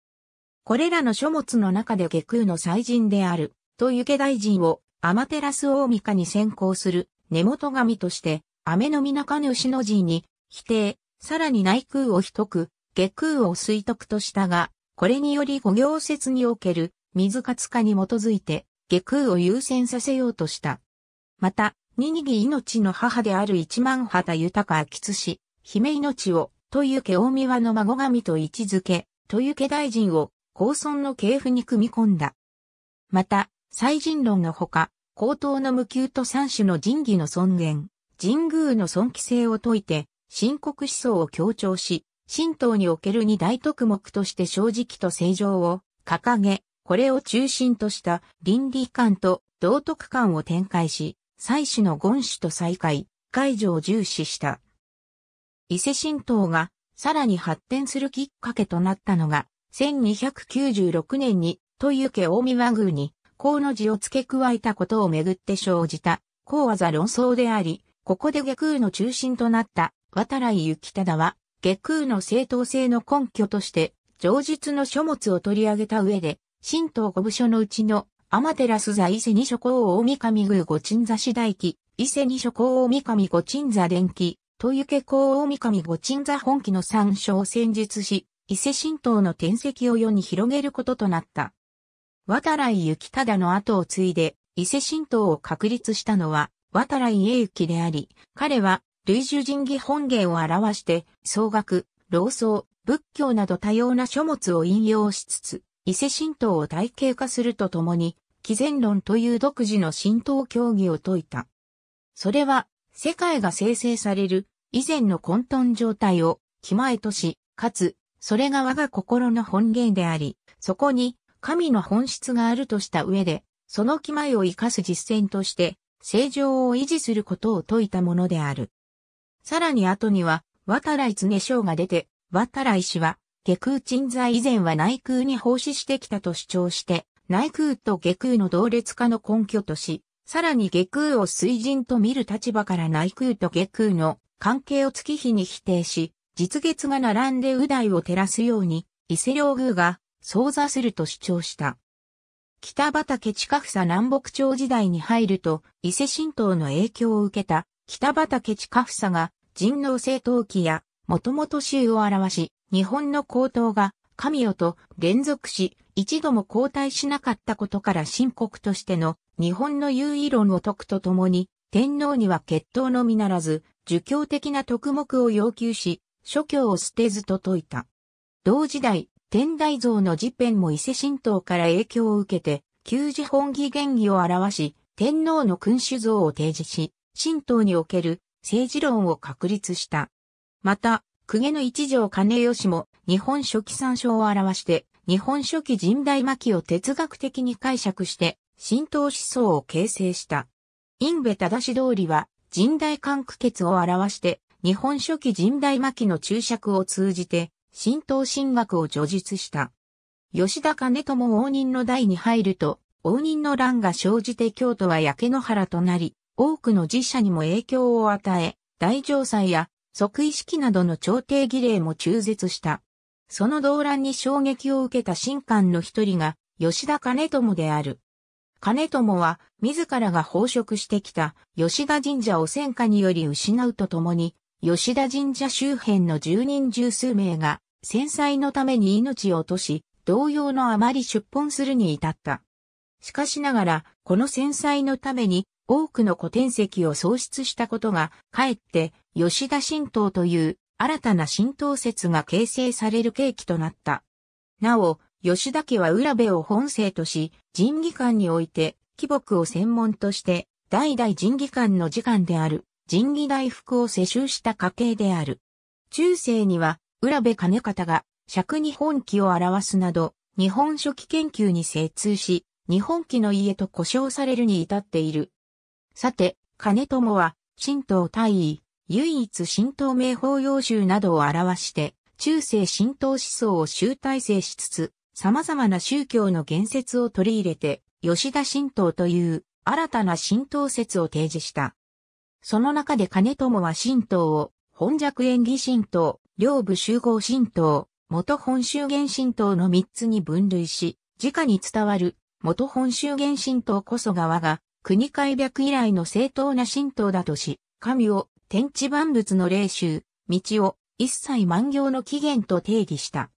これらの書物の中で下空の祭人である、と湯気大臣を、アマテラス大神に先行する、根元神として、雨の皆神主の神に、否定、さらに内空を一く、下空を推徳としたが、これにより五行説における、水活化に基づいて、下空を優先させようとした。また、ににぎ命の母である一万肌豊秋津氏、姫命を、というけ大宮の孫神と位置づけ、というけ大臣を、高村の系譜に組み込んだ。また、祭神論のほか、高等の無休と三種の神義の尊厳、神宮の尊規性を説いて、深刻思想を強調し、神道における二大特目として正直と正常を掲げ、これを中心とした倫理観と道徳観を展開し、妻子の言主と再会、解除を重視した。伊勢神道がさらに発展するきっかけとなったのが、1296年に、という家大宮宮に、河の字を付け加えたことをめぐって生じた、講技論争であり、ここで下空の中心となった渡来幸忠は、下空の正当性の根拠として、上述の書物を取り上げた上で、神道五部書のうちの天照座伊勢二所公大神宮御鎮座次第記、伊勢二所公大神御鎮座伝記、豊池公大神御鎮座本記の参照を戦術し、伊勢神道の転籍を世に広げることとなった。渡来行忠の後を継いで、伊勢神道を確立したのは、渡来栄行であり、彼は、類樹神義本源を表して、総学、老僧、仏教など多様な書物を引用しつつ、伊勢神道を体系化するとともに、偽然論という独自の浸透教義を説いた。それは、世界が生成される以前の混沌状態を気前とし、かつ、それが我が心の本源であり、そこに神の本質があるとした上で、その気前を生かす実践として、正常を維持することを説いたものである。さらに後には、渡来常章が出て、渡来氏は、下空鎮在以前は内空に奉仕してきたと主張して、内空と下空の同列化の根拠とし、さらに下空を水人と見る立場から内空と下空の関係を月日に否定し、実月が並んで右大を照らすように、伊勢領宮が相座すると主張した。北畠近房南北朝時代に入ると、伊勢神道の影響を受けた北畠近房が人能正党期や元々衆を表し、日本の高等が神代と連続し、一度も交代しなかったことから新国としての日本の優位論を解くとともに、天皇には血統のみならず、儒教的な徳目を要求し、諸教を捨てずと説いた。同時代、天台像の辞典も伊勢神道から影響を受けて、旧字本義原義を表し、天皇の君主像を提示し、神道における政治論を確立した。また、公家の一条兼義も日本書紀参照を表して、日本初期神代巻を哲学的に解釈して、浸透思想を形成した。因部正し通りは、神代間区決を表して、日本初期神代巻の注釈を通じて、神道神学を叙述した。吉田兼友応仁の代に入ると、応仁の乱が生じて京都は焼け野原となり、多くの寺社にも影響を与え、大城祭や即位式などの朝廷儀礼も中絶した。その動乱に衝撃を受けた神官の一人が、吉田兼友である。兼友は、自らが奉職してきた吉田神社を戦火により失うとともに、吉田神社周辺の住人十数名が、戦災のために命を落とし、同様のあまり出奔するに至った。しかしながら、この戦災のために、多くの古典籍を喪失したことが、かえって、吉田神道という新たな浸透説が形成される契機となった。なお、吉田家は浦部を本生とし、人技官において、貴木を専門として、代々人技官の次官である、人技大福を世襲した家系である。中世には、浦部金方が、尺に本気を表すなど、日本書期研究に精通し、日本記の家と呼称されるに至っている。さて、金友は、神道大尉、唯一神道名法要集などを表して、中世神道思想を集大成しつつ、様々な宗教の言説を取り入れて、吉田神道という新たな神道説を提示した。その中で金友は神道を、本弱演技神道、両部集合神道、元本州元神道の3つに分類し、直に伝わる元本州元神道こそ側が国開闢以来の正当な神道だとし、神を天地万物の霊衆、道を一切万行の起源と定義した。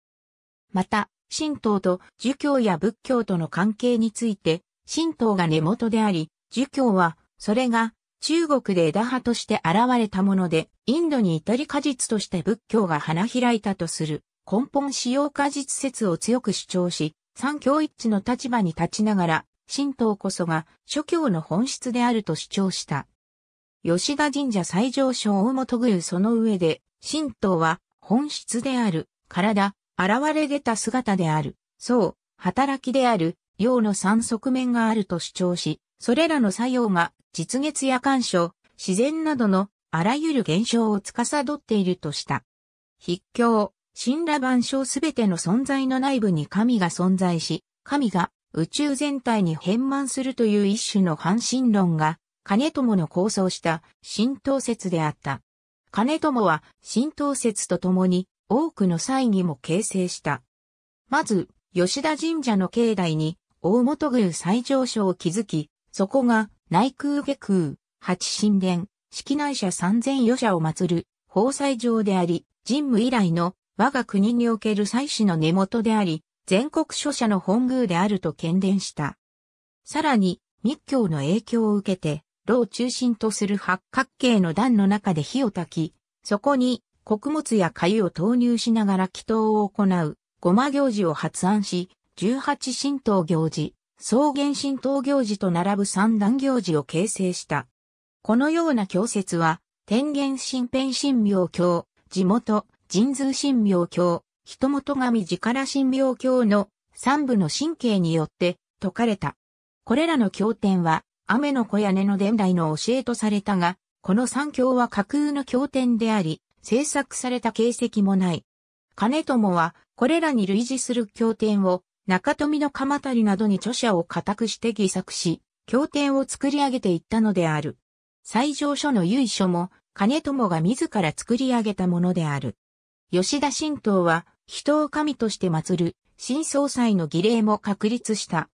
また、神道と儒教や仏教との関係について、神道が根元であり、儒教は、それが中国で枝葉として現れたもので、インドに至り果実として仏教が花開いたとする根本使用果実説を強く主張し、三教一致の立場に立ちながら、神道こそが諸教の本質であると主張した。吉田神社最上昇大元ぐその上で、神道は本質である、体、現れ出た姿である、そう、働きである、陽の三側面があると主張し、それらの作用が実月や干渉、自然などのあらゆる現象を司っているとした。筆教、神羅万象すべての存在の内部に神が存在し、神が宇宙全体に変満するという一種の反神論が金友の構想した新党説であった。金友は新党説とともに多くの祭儀も形成した。まず、吉田神社の境内に大本宮最上昇を築き、そこが内宮下宮、八神殿、式内社三千余社を祀る法祭場であり、神武以来の我が国における祭祀の根元であり、全国諸社の本宮であると喧伝した。さらに、密教の影響を受けて、炉を中心とする八角形の段の中で火を焚き、そこに穀物や粥を投入しながら祈祷を行う、ごま行事を発案し、十八神道行事、草原神道行事と並ぶ三段行事を形成した。このような教説は、天元神変神明教、地元、神通神明教、人元神力神明教の三部の神経によって説かれた。これらの経典は、雨の子屋根の伝来の教えとされたが、この三教は架空の経典であり、制作された形跡もない。金友は、これらに類似する経典を、中富の鎌足りなどに著者を固くして偽作し、経典を作り上げていったのである。最上書の由緒も、金友が自ら作り上げたものである。吉田神道は、人を神として祀る、新総裁の儀礼も確立した。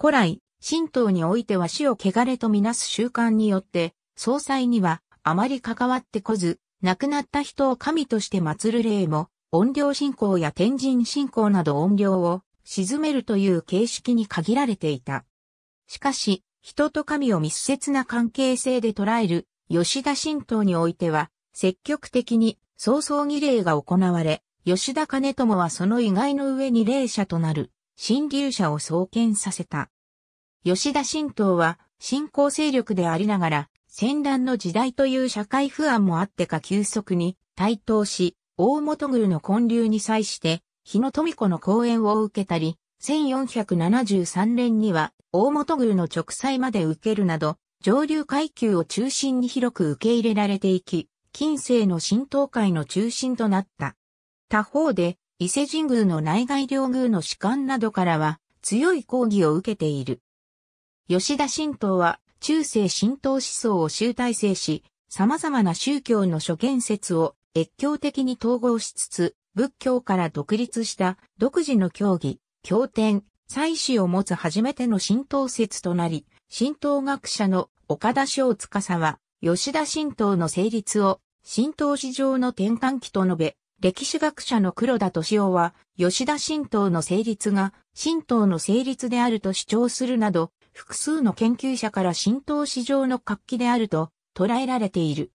古来、神道においては死を汚れとみなす習慣によって、総裁にはあまり関わってこず、亡くなった人を神として祀る例も、音量信仰や天神信仰など音量を沈めるという形式に限られていた。しかし、人と神を密接な関係性で捉える吉田神道においては、積極的に早々儀礼が行われ、吉田兼友はその意外の上に霊者となる、神流者を創建させた。吉田新党は新興勢力でありながら、戦乱の時代という社会不安もあってか急速に台頭し、大本宮の建立に際して、日野富子の講演を受けたり、1473年には大本宮の直裁まで受けるなど、上流階級を中心に広く受け入れられていき、近世の新党会の中心となった。他方で、伊勢神宮の内外領宮の士官などからは、強い抗議を受けている。吉田神道は中世神道思想を集大成し、様々な宗教の諸言説を越境的に統合しつつ、仏教から独立した独自の教義、経典、祭祀を持つ初めての神道説となり、神道学者の岡田翔司は、吉田神道の成立を神道史上の転換期と述べ、歴史学者の黒田敏夫は、吉田神道の成立が神道の成立であると主張するなど、複数の研究者から浸透史上の活気であると捉えられている。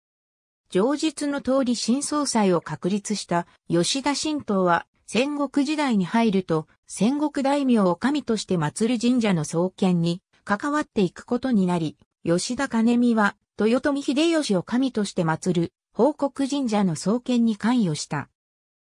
上述の通り新総裁を確立した吉田神道は戦国時代に入ると戦国大名を神として祀る神社の創建に関わっていくことになり、吉田兼美は豊臣秀吉を神として祀る報国神社の創建に関与した。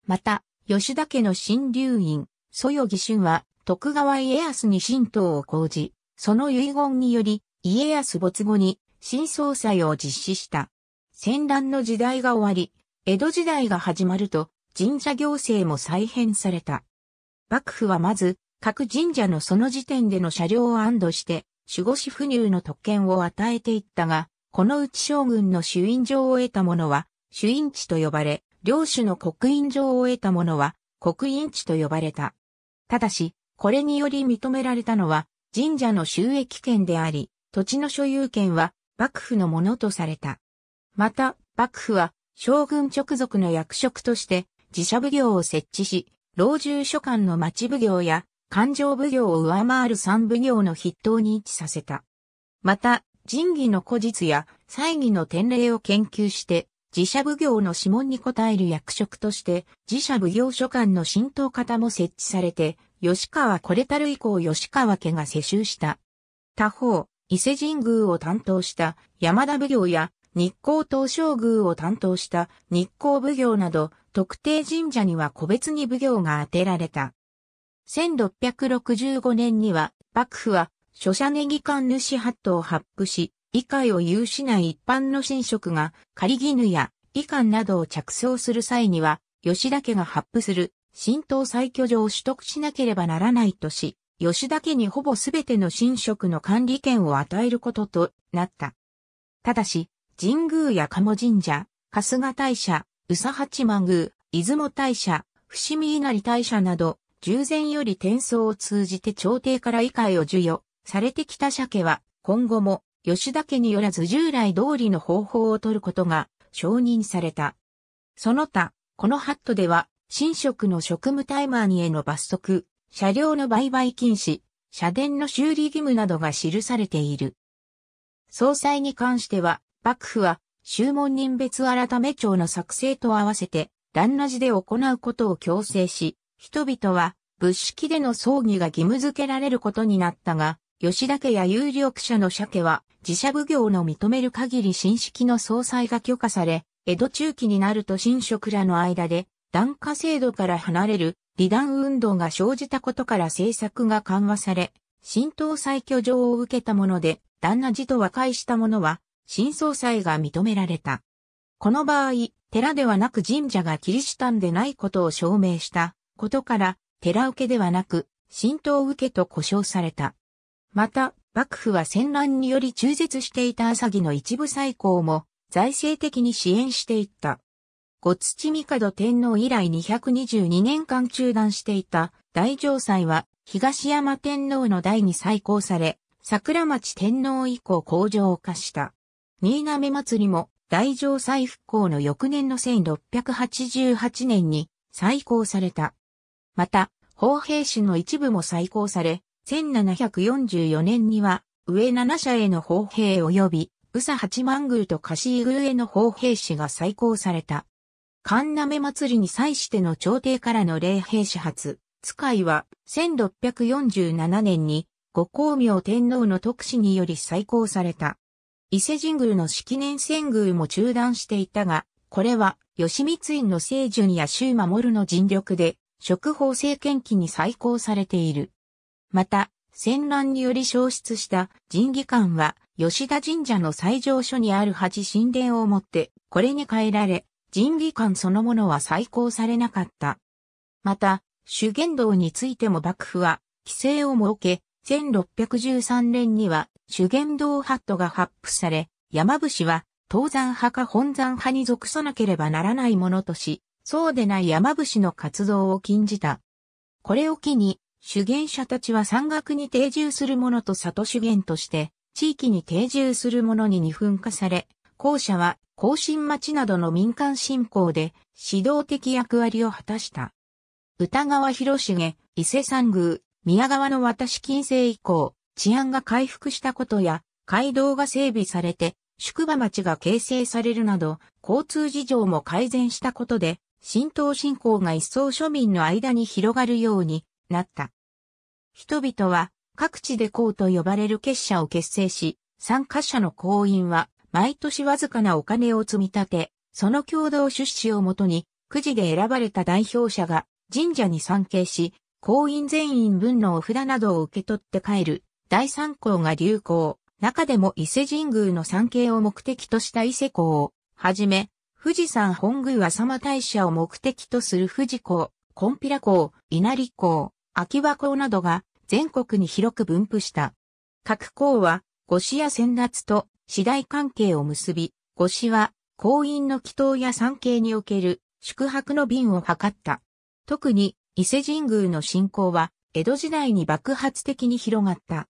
また、吉田家の新流院、蘇よ義春は徳川家康に神道を講じ、その遺言により、家康没後に新総裁を実施した。戦乱の時代が終わり、江戸時代が始まると、神社行政も再編された。幕府はまず、各神社のその時点での車両を安堵して、守護士不入の特権を与えていったが、このうち将軍の主印状を得た者は、主印地と呼ばれ、領主の国印状を得た者は、国印地と呼ばれた。ただし、これにより認められたのは、神社の収益権であり、土地の所有権は幕府のものとされた。また、幕府は将軍直属の役職として自社奉行を設置し、老中所管の町奉行や勘定奉行を上回る三奉行の筆頭に位置させた。また、神器の古実や祭儀の典礼を研究して、自社奉行の指紋に応える役職として、自社奉行所管の浸透方も設置されて、吉川これたる以降吉川家が世襲した。他方、伊勢神宮を担当した山田奉行や日光東照宮を担当した日光奉行など特定神社には個別に奉行が当てられた。1665年には幕府は諸社ネギ官主ハットを発布し、以下を有しない一般の神職が仮絹や以下などを着想する際には吉田家が発布する新党再居所を取得しなければならないとし、吉田家にほぼすべての神職の管理権を与えることとなった。ただし、神宮や鴨神社、春日大社、宇佐八幡宮、出雲大社、伏見稲荷大社など、従前より転送を通じて朝廷から理解を授与されてきた鮭は、今後も吉田家によらず従来通りの方法を取ることが承認された。その他、このハットでは神職の職務タイマーにへの罰則、車両の売買禁止、社殿の修理義務などが記されている。総裁に関しては、幕府は、修門人別改め帳の作成と合わせて、旦那寺で行うことを強制し、人々は、仏式での葬儀が義務付けられることになったが、吉田家や有力者の社家は、自社奉行の認める限り新式の総裁が許可され、江戸中期になると新職らの間で、段下制度から離れる離檀運動が生じたことから政策が緩和され、新党再居状を受けたもので、旦那寺と和解した者は、新総裁が認められた。この場合、寺ではなく神社がキリシタンでないことを証明したことから、寺受けではなく、神道受けと呼称された。また、幕府は戦乱により中絶していた朝木の一部再興も、財政的に支援していった。ごつち帝天皇以来222年間中断していた大城祭は東山天皇の代に再興され、桜町天皇以降工場を化した。新滑祭りも大城祭復興の翌年の1688年に再興された。また、法平士の一部も再興され、1744年には上七社への法兵及び宇佐八幡宮と貸し宮への法兵士が再興された。神鍋祭りに際しての朝廷からの礼兵始発。使いは1647年に五光明天皇の特使により再興された。伊勢神宮の式年遷宮も中断していたが、これは吉光院の清順や周守の尽力で、職法政権期に再興されている。また、戦乱により消失した神議館は、吉田神社の最上所にある八神殿をもって、これに変えられ、仁義官そのものは再考されなかった。また、主言道についても幕府は規制を設け、1613年には主言道ハットが発布され、山伏は東山派か本山派に属さなければならないものとし、そうでない山伏の活動を禁じた。これを機に、主言者たちは山岳に定住する者と里主言として、地域に定住する者に二分化され、後者は更新町などの民間信仰で指導的役割を果たした。歌川広重、伊勢山宮、宮川の渡し近世以降、治安が回復したことや、街道が整備されて、宿場町が形成されるなど、交通事情も改善したことで、浸透信仰が一層庶民の間に広がるようになった。人々は各地で公と呼ばれる結社を結成し、参加者の行員は毎年わずかなお金を積み立て、その共同出資をもとに、くじで選ばれた代表者が神社に参詣し、行員全員分のお札などを受け取って帰る、第三項が流行。中でも伊勢神宮の参詣を目的とした伊勢港を、はじめ、富士山本宮浅間大社を目的とする富士港、コンピラ港、稲荷港、秋葉港などが全国に広く分布した。各港は、五市や先夏と次第関係を結び、腰は、行員の祈祷や参詣における宿泊の便を図った。特に、伊勢神宮の信仰は、江戸時代に爆発的に広がった。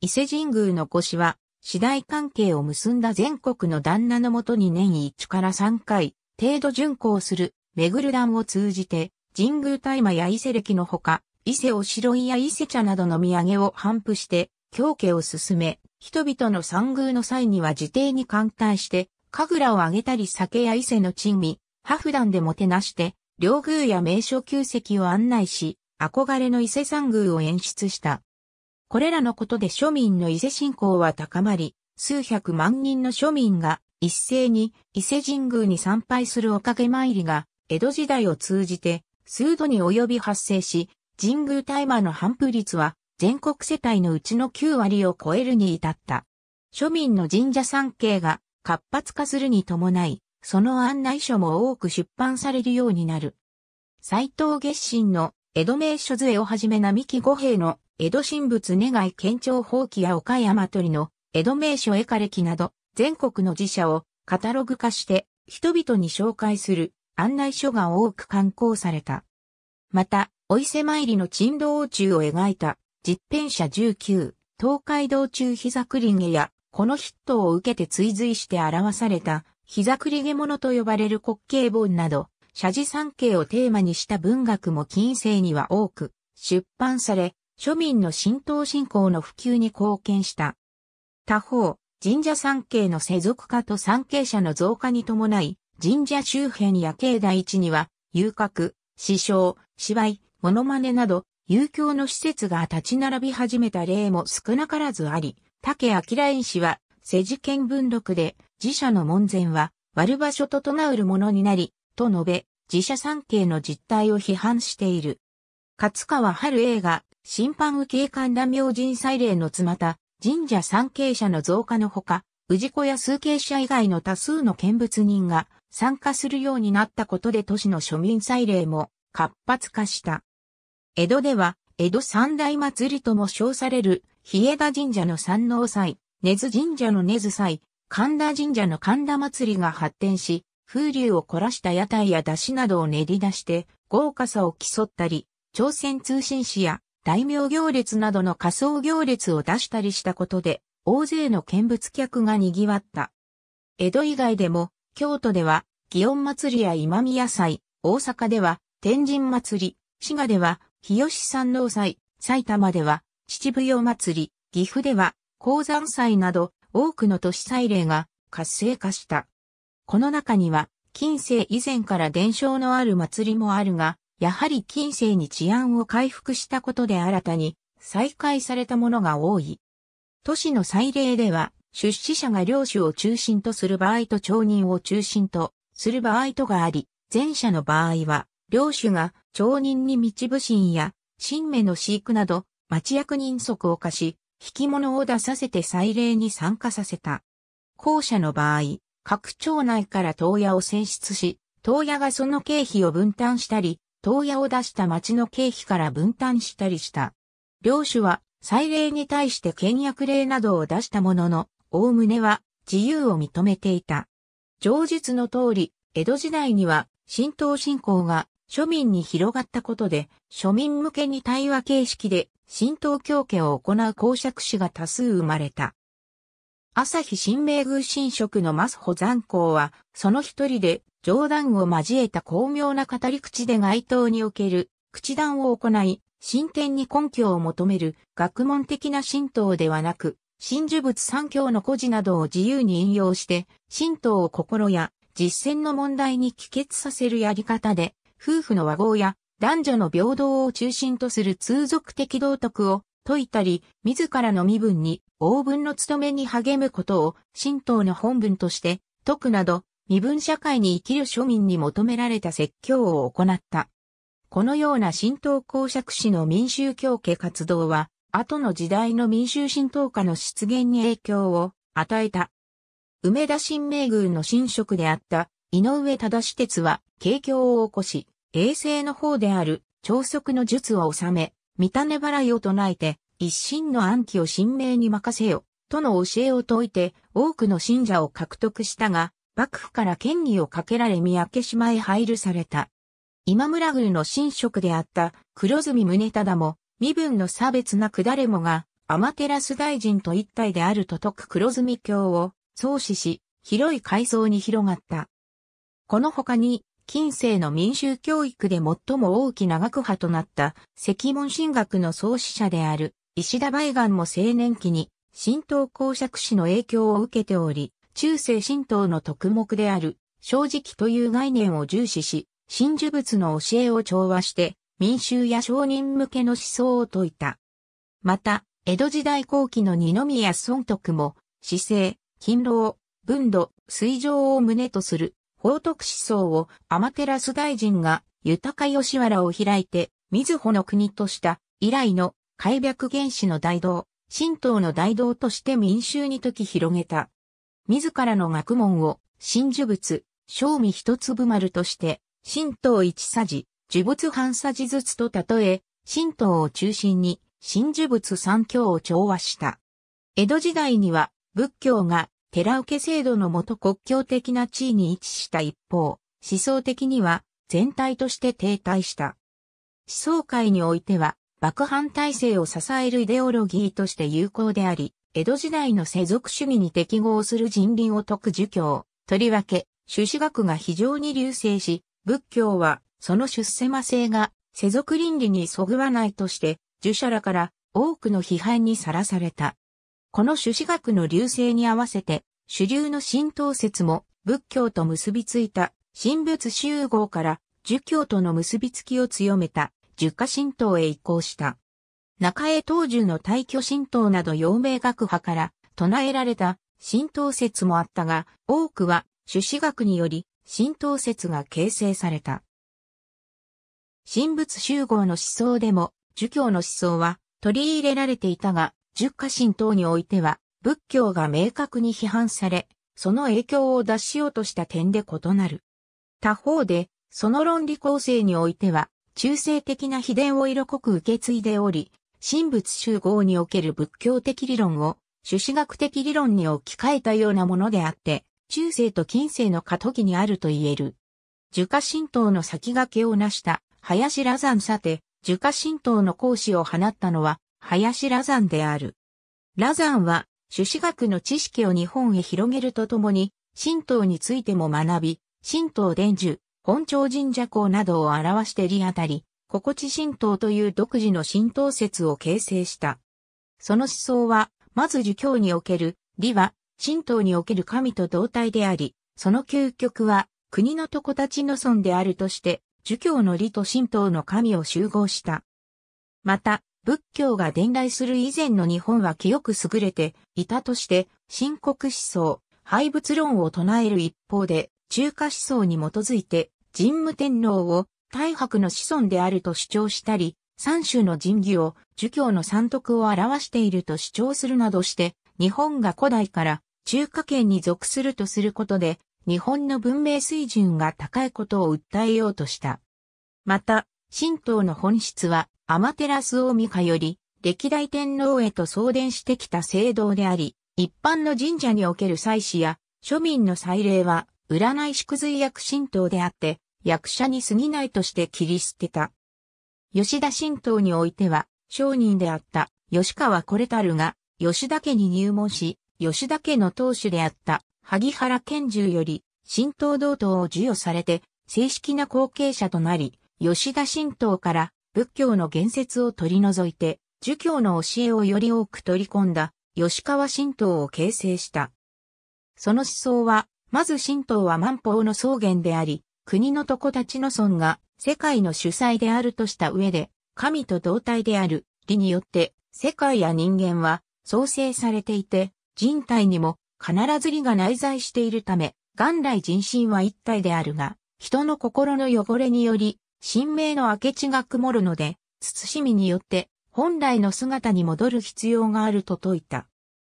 伊勢神宮の腰は、次第関係を結んだ全国の旦那のもとに年1から3回、程度巡行する、巡る団を通じて、神宮大麻や伊勢歴のほか、伊勢おしろいや伊勢茶などの土産を頒布して、教家を進め、人々の参宮の際には自邸に歓待して、神楽をあげたり酒や伊勢の珍味、破普団でもてなして、領宮や名所旧跡を案内し、憧れの伊勢参宮を演出した。これらのことで庶民の伊勢信仰は高まり、数百万人の庶民が一斉に伊勢神宮に参拝するおかげ参りが、江戸時代を通じて数度に及び発生し、神宮大麻の反布率は全国世帯のうちの9割を超えるに至った。庶民の神社参詣が活発化するに伴い、その案内書も多く出版されるようになる。斎藤月心の江戸名所図絵をはじめ並木五平の江戸神仏願い県庁放棄や岡山鳥の江戸名所絵化歴など全国の寺社をカタログ化して人々に紹介する案内書が多く刊行された。また、お伊勢参りの珍道中を描いた実編者19、東海道中膝栗毛や、このヒットを受けて追随して表された、膝栗毛物と呼ばれる滑稽本など、写字三景をテーマにした文学も近世には多く出版され、庶民の浸透信仰の普及に貢献した。他方、神社参詣の世俗化と参詣者の増加に伴い、神社周辺や境内地には、遊郭、師匠、芝居、モノマネなど、遊興の施設が立ち並び始めた例も少なからずあり、竹明院氏は、世事権文録で、自社の門前は、割る場所と唱うるものになり、と述べ、自社産経の実態を批判している。勝川春映画、審判受け神田明神祭礼の妻た、神社参詣者の増加のほか、氏子や数形者以外の多数の見物人が参加するようになったことで都市の庶民祭礼も活発化した。江戸では、江戸三大祭りとも称される、日枝神社の山王祭、根津神社の根津祭、神田神社の神田祭りが発展し、風流を凝らした屋台や出汁などを練り出して、豪華さを競ったり、朝鮮通信使や大名行列などの仮想行列を出したりしたことで、大勢の見物客が賑わった。江戸以外でも、京都では、祇園祭や今宮祭、大阪では、天神祭り、滋賀では、日吉山王祭、埼玉では秩父夜祭り、岐阜では鉱山祭など多くの都市祭礼が活性化した。この中には近世以前から伝承のある祭りもあるが、やはり近世に治安を回復したことで新たに再開されたものが多い。都市の祭礼では、出資者が領主を中心とする場合と町人を中心とする場合とがあり、前者の場合は領主が町人に道部神や神明の飼育など町役人足を課し、引き物を出させて祭礼に参加させた。後者の場合、各町内から東屋を選出し、東屋がその経費を分担したり、東屋を出した町の経費から分担したりした。領主は祭礼に対して倹約令などを出したものの、おおむねは自由を認めていた。上述の通り、江戸時代には神道信仰が庶民に広がったことで、庶民向けに対話形式で神道教家を行う公爵士が多数生まれた。朝日新明宮神職のマス保山公は、その一人で冗談を交えた巧妙な語り口で街頭における口談を行い、進展に根拠を求める学問的な神道ではなく、真珠仏三教の故事などを自由に引用して、神道を心や実践の問題に帰結させるやり方で、夫婦の和合や男女の平等を中心とする通俗的道徳を説いたり、自らの身分に応分の務めに励むことを神道の本文として説くなど、身分社会に生きる庶民に求められた説教を行った。このような神道公爵士の民衆教家活動は、後の時代の民衆神道家の出現に影響を与えた。梅田新明宮の神職であった井上忠志鉄は、景況を起こし、衛星の方である、超速の術を収め、見た払いを唱えて、一心の暗記を神明に任せよ、との教えを説いて、多くの信者を獲得したが、幕府から権威をかけられ三宅島へ配慮された。今村宮の神職であった黒住宗忠も、身分の差別なく誰もが、天照大臣と一体であると説く黒住教を創始し、広い階層に広がった。この他に、近世の民衆教育で最も大きな学派となった、石門神学の創始者である、石田梅岩も青年期に、神道公爵士の影響を受けており、中世神道の徳目である、正直という概念を重視し、真珠仏の教えを調和して、民衆や商人向けの思想を説いた。また、江戸時代後期の二宮尊徳も、姿勢、勤労、分土、水上を旨とする宝徳思想を天照大臣が豊か吉原を開いて、水穂の国とした以来の開闢原始の大道、神道の大道として民衆に解き広げた。自らの学問を真珠仏、正味一粒丸として、神道一さじ、呪仏半さじずつと例え、神道を中心に真珠仏三教を調和した。江戸時代には仏教が寺受け制度のもと国境的な地位に位置した一方、思想的には全体として停滞した。思想界においては、幕藩体制を支えるイデオロギーとして有効であり、江戸時代の世俗主義に適合する人倫を説く儒教、とりわけ、朱子学が非常に流星し、仏教は、その出世魔性が、世俗倫理にそぐわないとして、儒者らから多くの批判にさらされた。この朱子学の流星に合わせて、主流の神道説も仏教と結びついた神仏集合から儒教との結びつきを強めた儒家神道へ移行した。中江東樹の大去神道など陽明学派から唱えられた神道説もあったが、多くは朱子学により神道説が形成された。神仏集合の思想でも儒教の思想は取り入れられていたが、十家神等においては、仏教が明確に批判され、その影響を脱しようとした点で異なる。他方で、その論理構成においては、中性的な秘伝を色濃く受け継いでおり、神仏集合における仏教的理論を、朱子学的理論に置き換えたようなものであって、中世と近世の過渡期にあると言える。儒家神道の先駆けを成した林羅山さて、儒家神道の講師を放ったのは、林羅山である。羅山は、朱子学の知識を日本へ広げるとともに、神道についても学び、神道伝授、本朝神社校などを表して理あたり、心地神道という独自の神道説を形成した。その思想は、まず儒教における、理は、神道における神と同体であり、その究極は、国の床たちの尊であるとして、儒教の理と神道の神を集合した。また、仏教が伝来する以前の日本は清く優れていたとして、深刻思想、廃仏論を唱える一方で、中華思想に基づいて、神武天皇を大白の子孫であると主張したり、三種の神器を儒教の三徳を表していると主張するなどして、日本が古代から中華圏に属するとすることで、日本の文明水準が高いことを訴えようとした。また、神道の本質は、アマテラス大御カより、歴代天皇へと送電してきた聖堂であり、一般の神社における祭祀や、庶民の祭礼は、占い祝髄役神道であって、役者に過ぎないとして切り捨てた。吉田神道においては、商人であった吉川これたるが、吉田家に入門し、吉田家の当主であった萩原健重より、神道道等を授与されて、正式な後継者となり、吉田神道から仏教の言説を取り除いて、儒教の教えをより多く取り込んだ吉川神道を形成した。その思想は、まず神道は万法の草原であり、国の床たちの尊が世界の主催であるとした上で、神と同体である理によって世界や人間は創生されていて、人体にも必ず理が内在しているため、元来人心は一体であるが、人の心の汚れにより神明の明智が曇るので、慎みによって本来の姿に戻る必要があると説いた。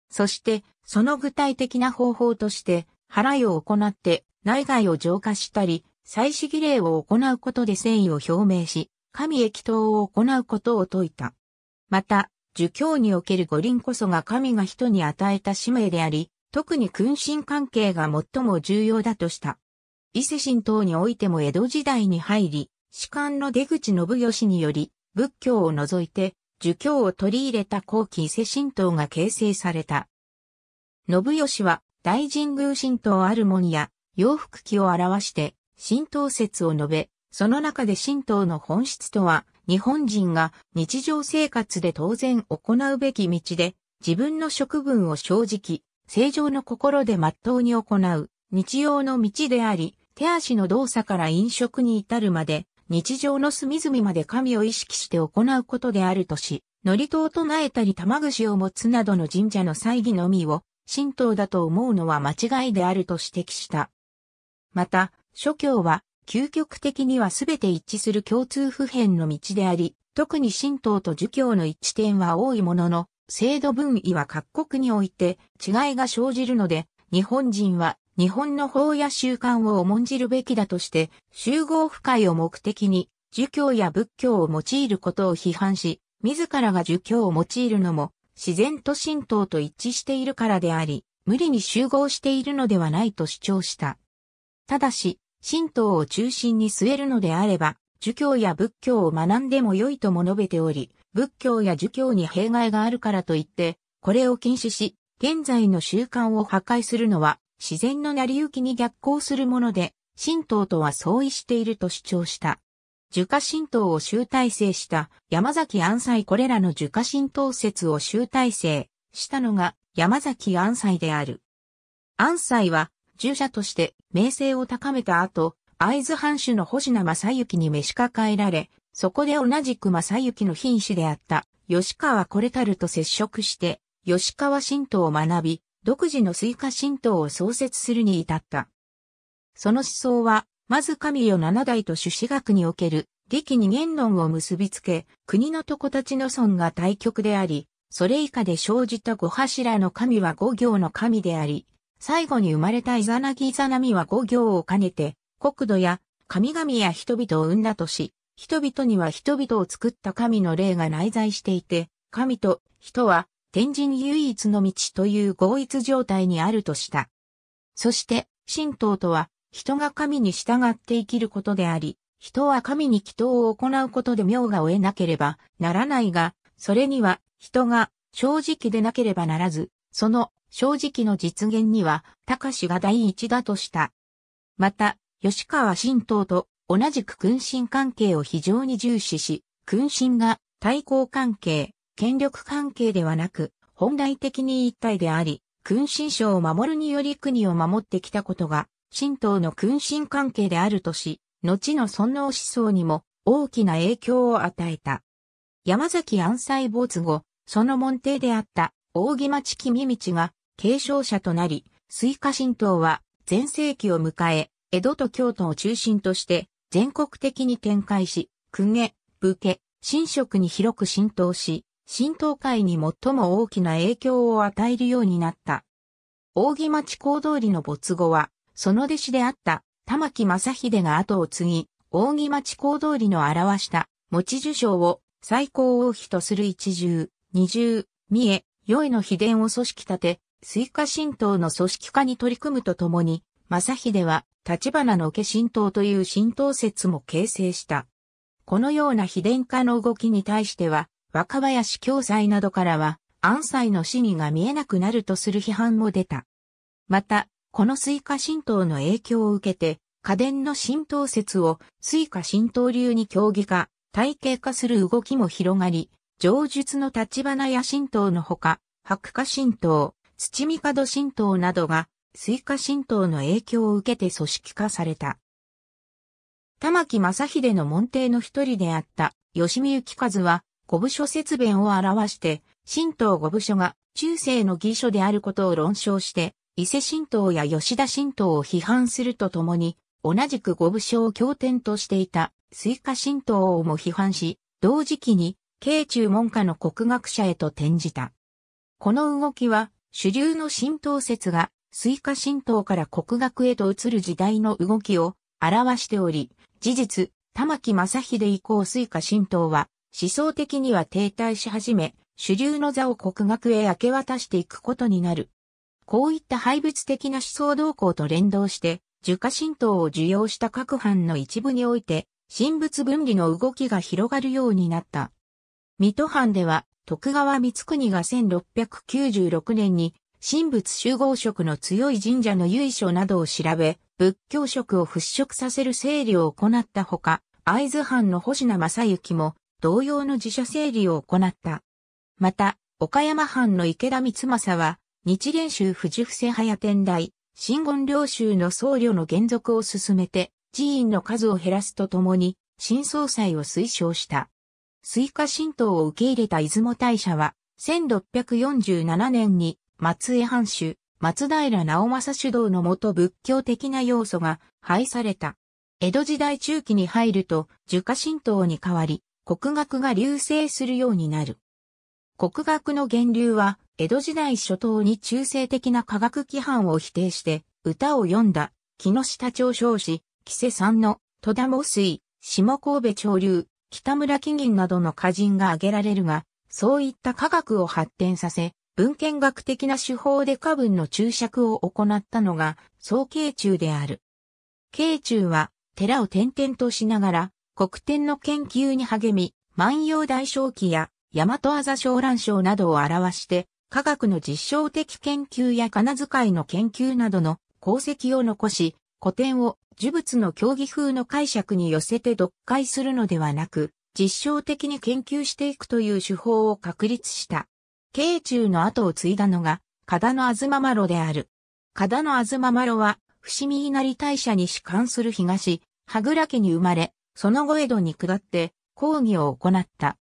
そして、その具体的な方法として、払いを行って内外を浄化したり、祭祀儀礼を行うことで誠意を表明し、神へ祈祷を行うことを説いた。また、儒教における五輪こそが神が人に与えた使命であり、特に君臣関係が最も重要だとした。伊勢神道においても江戸時代に入り、士官の出口信義により、仏教を除いて、儒教を取り入れた後期伊勢神道が形成された。信義は、大神宮神道あるもんや、洋服記を表して、神道説を述べ、その中で神道の本質とは、日本人が日常生活で当然行うべき道で、自分の職分を正直、正常の心で真っ当に行う、日用の道であり、手足の動作から飲食に至るまで、日常の隅々まで神を意識して行うことであるとし、祝詞を唱えたり玉串を持つなどの神社の祭儀のみを神道だと思うのは間違いであると指摘した。また、諸教は究極的には全て一致する共通普遍の道であり、特に神道と儒教の一致点は多いものの、制度分位は各国において違いが生じるので、日本人は日本の法や習慣を重んじるべきだとして、集合不快を目的に、儒教や仏教を用いることを批判し、自らが儒教を用いるのも、自然と神道と一致しているからであり、無理に集合しているのではないと主張した。ただし、神道を中心に据えるのであれば、儒教や仏教を学んでも良いとも述べており、仏教や儒教に弊害があるからといって、これを禁止し、現在の習慣を破壊するのは自然の成り行きに逆行するもので、神道とは相違していると主張した。儒家神道を集大成した山崎安西これらの儒家神道説を集大成したのが山崎安西である。安西は従者として名声を高めた後、会津藩主の星名正幸に召し抱えられ、そこで同じく正幸の品種であった吉川これたると接触して、吉川神道を学び、独自の水化神道を創設するに至った。その思想は、まず神よ七代と朱子学における、劇二言論を結びつけ、国のとこたちの尊が対極であり、それ以下で生じた五柱の神は五行の神であり、最後に生まれたイザナギイザナミは五行を兼ねて、国土や神々や人々を生んだとし、人々には人々を作った神の霊が内在していて、神と人は天神唯一の道という合一状態にあるとした。そして、神道とは、人が神に従って生きることであり、人は神に祈祷を行うことで名がを得なければならないが、それには人が正直でなければならず、その正直の実現には、高志が第一だとした。また、吉川神道と同じく君臣関係を非常に重視し、君臣が対抗関係、権力関係ではなく、本来的に一体であり、君臣賞を守るにより国を守ってきたことが、神道の君臣関係であるとし、後の尊王思想にも大きな影響を与えた。山崎安西没後、その門弟であった扇町君道が継承者となり、水下神道は全盛期を迎え、江戸と京都を中心として全国的に展開し、公家、武家、神職に広く浸透し、新東海に最も大きな影響を与えるようになった。扇町公通りの没後は、その弟子であった玉木正秀が後を継ぎ、扇町公通りの表した持ち受賞を最高王妃とする一重、二重、三重、重の秘伝を組織立て、水化神道の組織化に取り組むとともに、正秀は、立花の家神道という神道説も形成した。このような秘伝化の動きに対しては、若林教祭などからは、安西の死にが見えなくなるとする批判も出た。また、このスイカ神道の影響を受けて、家電の神道説をスイカ神道流に競技化、体系化する動きも広がり、上述の立花や神道のほか、白化神道、土御門神道などが、スイカ神道の影響を受けて組織化された。玉木正秀の門弟の一人であった、吉見幸和は、五部書節弁を表して、神道五部書が中世の義書であることを論証して、伊勢神道や吉田神道を批判するとともに、同じく五部書を経典としていた、水化神道をも批判し、同時期に、慶中門下の国学者へと転じた。この動きは、主流の神道説が、水化神道から国学へと移る時代の動きを表しており、事実、玉木正秀以降水化神道は、思想的には停滞し始め、主流の座を国学へ明け渡していくことになる。こういった廃物的な思想動向と連動して、儒家神道を受容した各藩の一部において、神仏分離の動きが広がるようになった。水戸藩では、徳川光国が1696年に、神仏集合色の強い神社の由緒などを調べ、仏教色を払拭させる整理を行ったほか、会津藩の星名正幸も、同様の自社整理を行った。また、岡山藩の池田光政は、日蓮宗富士伏せ早天台、新言領州の僧侶の原則を進めて、寺院の数を減らすとともに、新総裁を推奨した。水下神道を受け入れた出雲大社は、1647年に松江藩主、松平直政主導のもと仏教的な要素が廃された。江戸時代中期に入ると、儒家神道に変わり、国学が流星するようになる。国学の源流は、江戸時代初頭に中性的な科学規範を否定して、歌を詠んだ、木下長少子、木瀬さんの、戸田茂水、下神戸潮流、北村紀銀などの歌人が挙げられるが、そういった科学を発展させ、文献学的な手法で歌文の注釈を行ったのが、総慶中である。慶中は、寺を転々としながら、国典の研究に励み、万葉大正期や大和あざ小乱章などを表して、科学の実証的研究や金遣いの研究などの功績を残し、古典を呪物の競技風の解釈に寄せて読解するのではなく、実証的に研究していくという手法を確立した。慶中の後を継いだのが、加田の東麻呂である。加田の東麻呂は、伏見稲荷大社に主官する東、羽倉家に生まれ、その後江戸に下って講義を行った。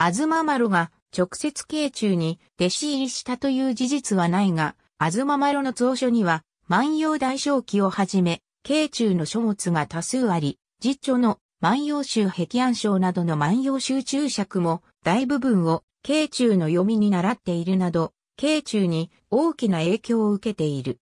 東丸が直接慶中に弟子入りしたという事実はないが、東丸の蔵書には、万葉大正記をはじめ、慶中の書物が多数あり、実著の万葉集壁安章などの万葉集注釈も大部分を慶中の読みに習っているなど、慶中に大きな影響を受けている。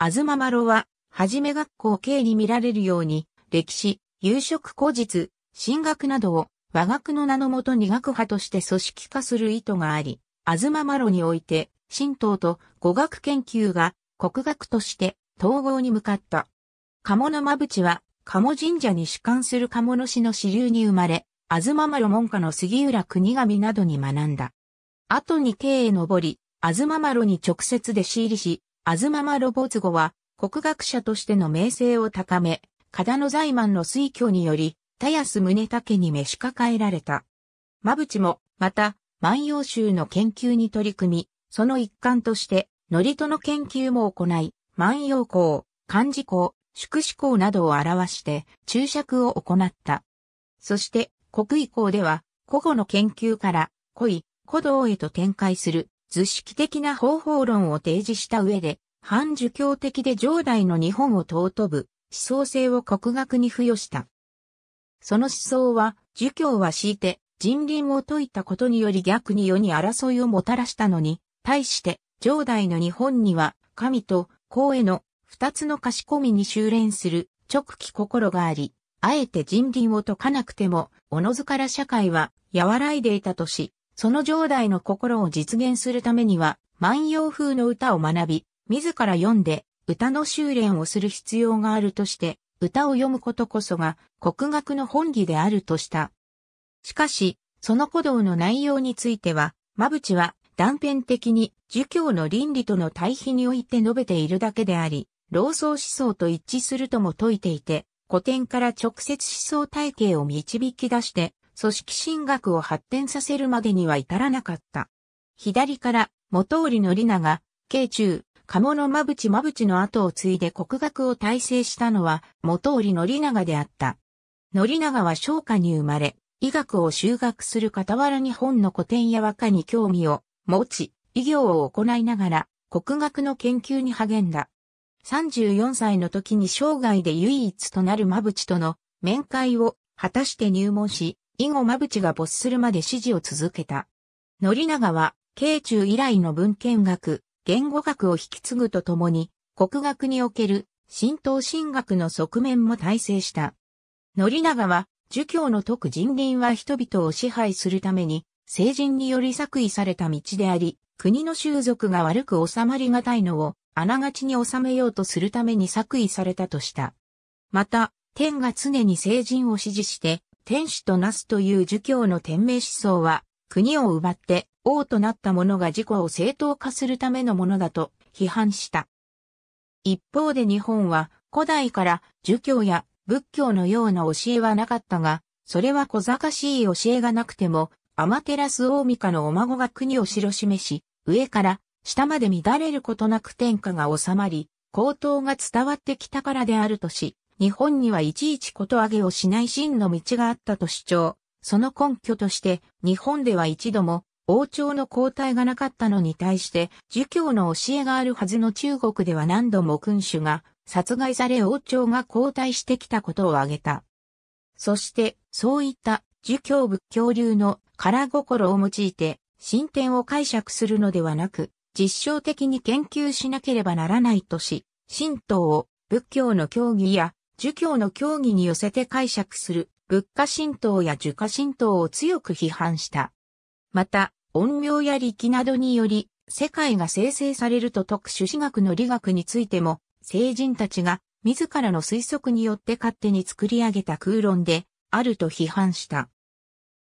東丸は、はじめ学校慶に見られるように、歴史、夕食後日、進学などを和学の名のもと二学派として組織化する意図があり、東マロにおいて、神道と語学研究が国学として統合に向かった。鴨の間淵は、鴨神社に主管する鴨の市の支流に生まれ、東マロ門下の杉浦国神などに学んだ。後に京へ登り、東マロに直接弟子入りし、東マロ没後は、国学者としての名声を高め、ザイマ満の推挙により、田安宗武に召し抱えられた。馬淵も、また、万葉集の研究に取り組み、その一環として、リトの研究も行い、万葉公、漢字公、祝子公などを表して、注釈を行った。そして、国以降では、古語の研究から、古意、古道へと展開する、図式的な方法論を提示した上で、反儒教的で上代の日本を尊ぶ、思想性を国学に付与した。その思想は、儒教は敷いて、人倫を説いたことにより逆に世に争いをもたらしたのに、対して、上代の日本には、神と公への二つの賢みに修練する直帰心があり、あえて人倫を解かなくても、おのずから社会は和らいでいたとし、その上代の心を実現するためには、万葉風の歌を学び、自ら読んで、歌の修練をする必要があるとして、歌を読むことこそが国学の本義であるとした。しかし、その古道の内容については、ぶ淵は断片的に儒教の倫理との対比において述べているだけであり、老僧思想と一致するとも説いていて、古典から直接思想体系を導き出して、組織進学を発展させるまでには至らなかった。左から、元織宣が、慶中、鴨の間淵間淵の後を継いで国学を体制したのは、元織宣長であった。宣長は商家に生まれ、医学を修学する傍ら日本の古典や和歌に興味を持ち、医業を行いながら、国学の研究に励んだ。34歳の時に生涯で唯一となる間淵との面会を果たして入門し、以後間淵が没するまで指示を続けた。宣長は、慶中以来の文献学、言語学を引き継ぐとともに、国学における神道神学の側面も大成した。宣長は、儒教の徳人倫は人々を支配するために、聖人により作為された道であり、国の習俗が悪く収まりがたいのを、あながちに収めようとするために作為されたとした。また、天が常に聖人を支持して、天使となすという儒教の天命思想は、国を奪って王となった者が自己を正当化するためのものだと批判した。一方で日本は古代から儒教や仏教のような教えはなかったが、それは小賢しい教えがなくても、アマテラス大ミカのお孫が国を白示し、上から下まで乱れることなく天下が収まり、高騰が伝わってきたからであるとし、日本にはいちいちことあげをしない真の道があったと主張。その根拠として、日本では一度も王朝の交代がなかったのに対して、儒教の教えがあるはずの中国では何度も君主が殺害され王朝が交代してきたことを挙げた。そして、そういった儒教仏教流の空心を用いて、進展を解釈するのではなく、実証的に研究しなければならないとし、神道を仏教の教義や儒教の教義に寄せて解釈する仏家神道や儒家神道を強く批判した。また、音量や力などにより、世界が生成されると特殊史学の理学についても、聖人たちが自らの推測によって勝手に作り上げた空論で、あると批判した。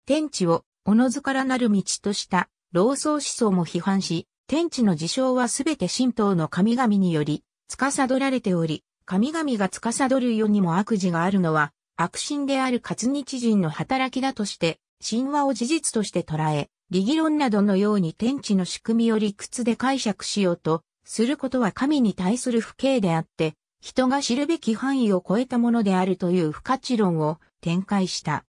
天地を、おのずからなる道とした、老僧思想も批判し、天地の事象はすべて神道の神々により、司られており、神々が司る世にも悪事があるのは、悪神である活日人の働きだとして、神話を事実として捉え、理義論などのように天地の仕組みを理屈で解釈しようとすることは神に対する不敬であって、人が知るべき範囲を超えたものであるという不可知論を展開した。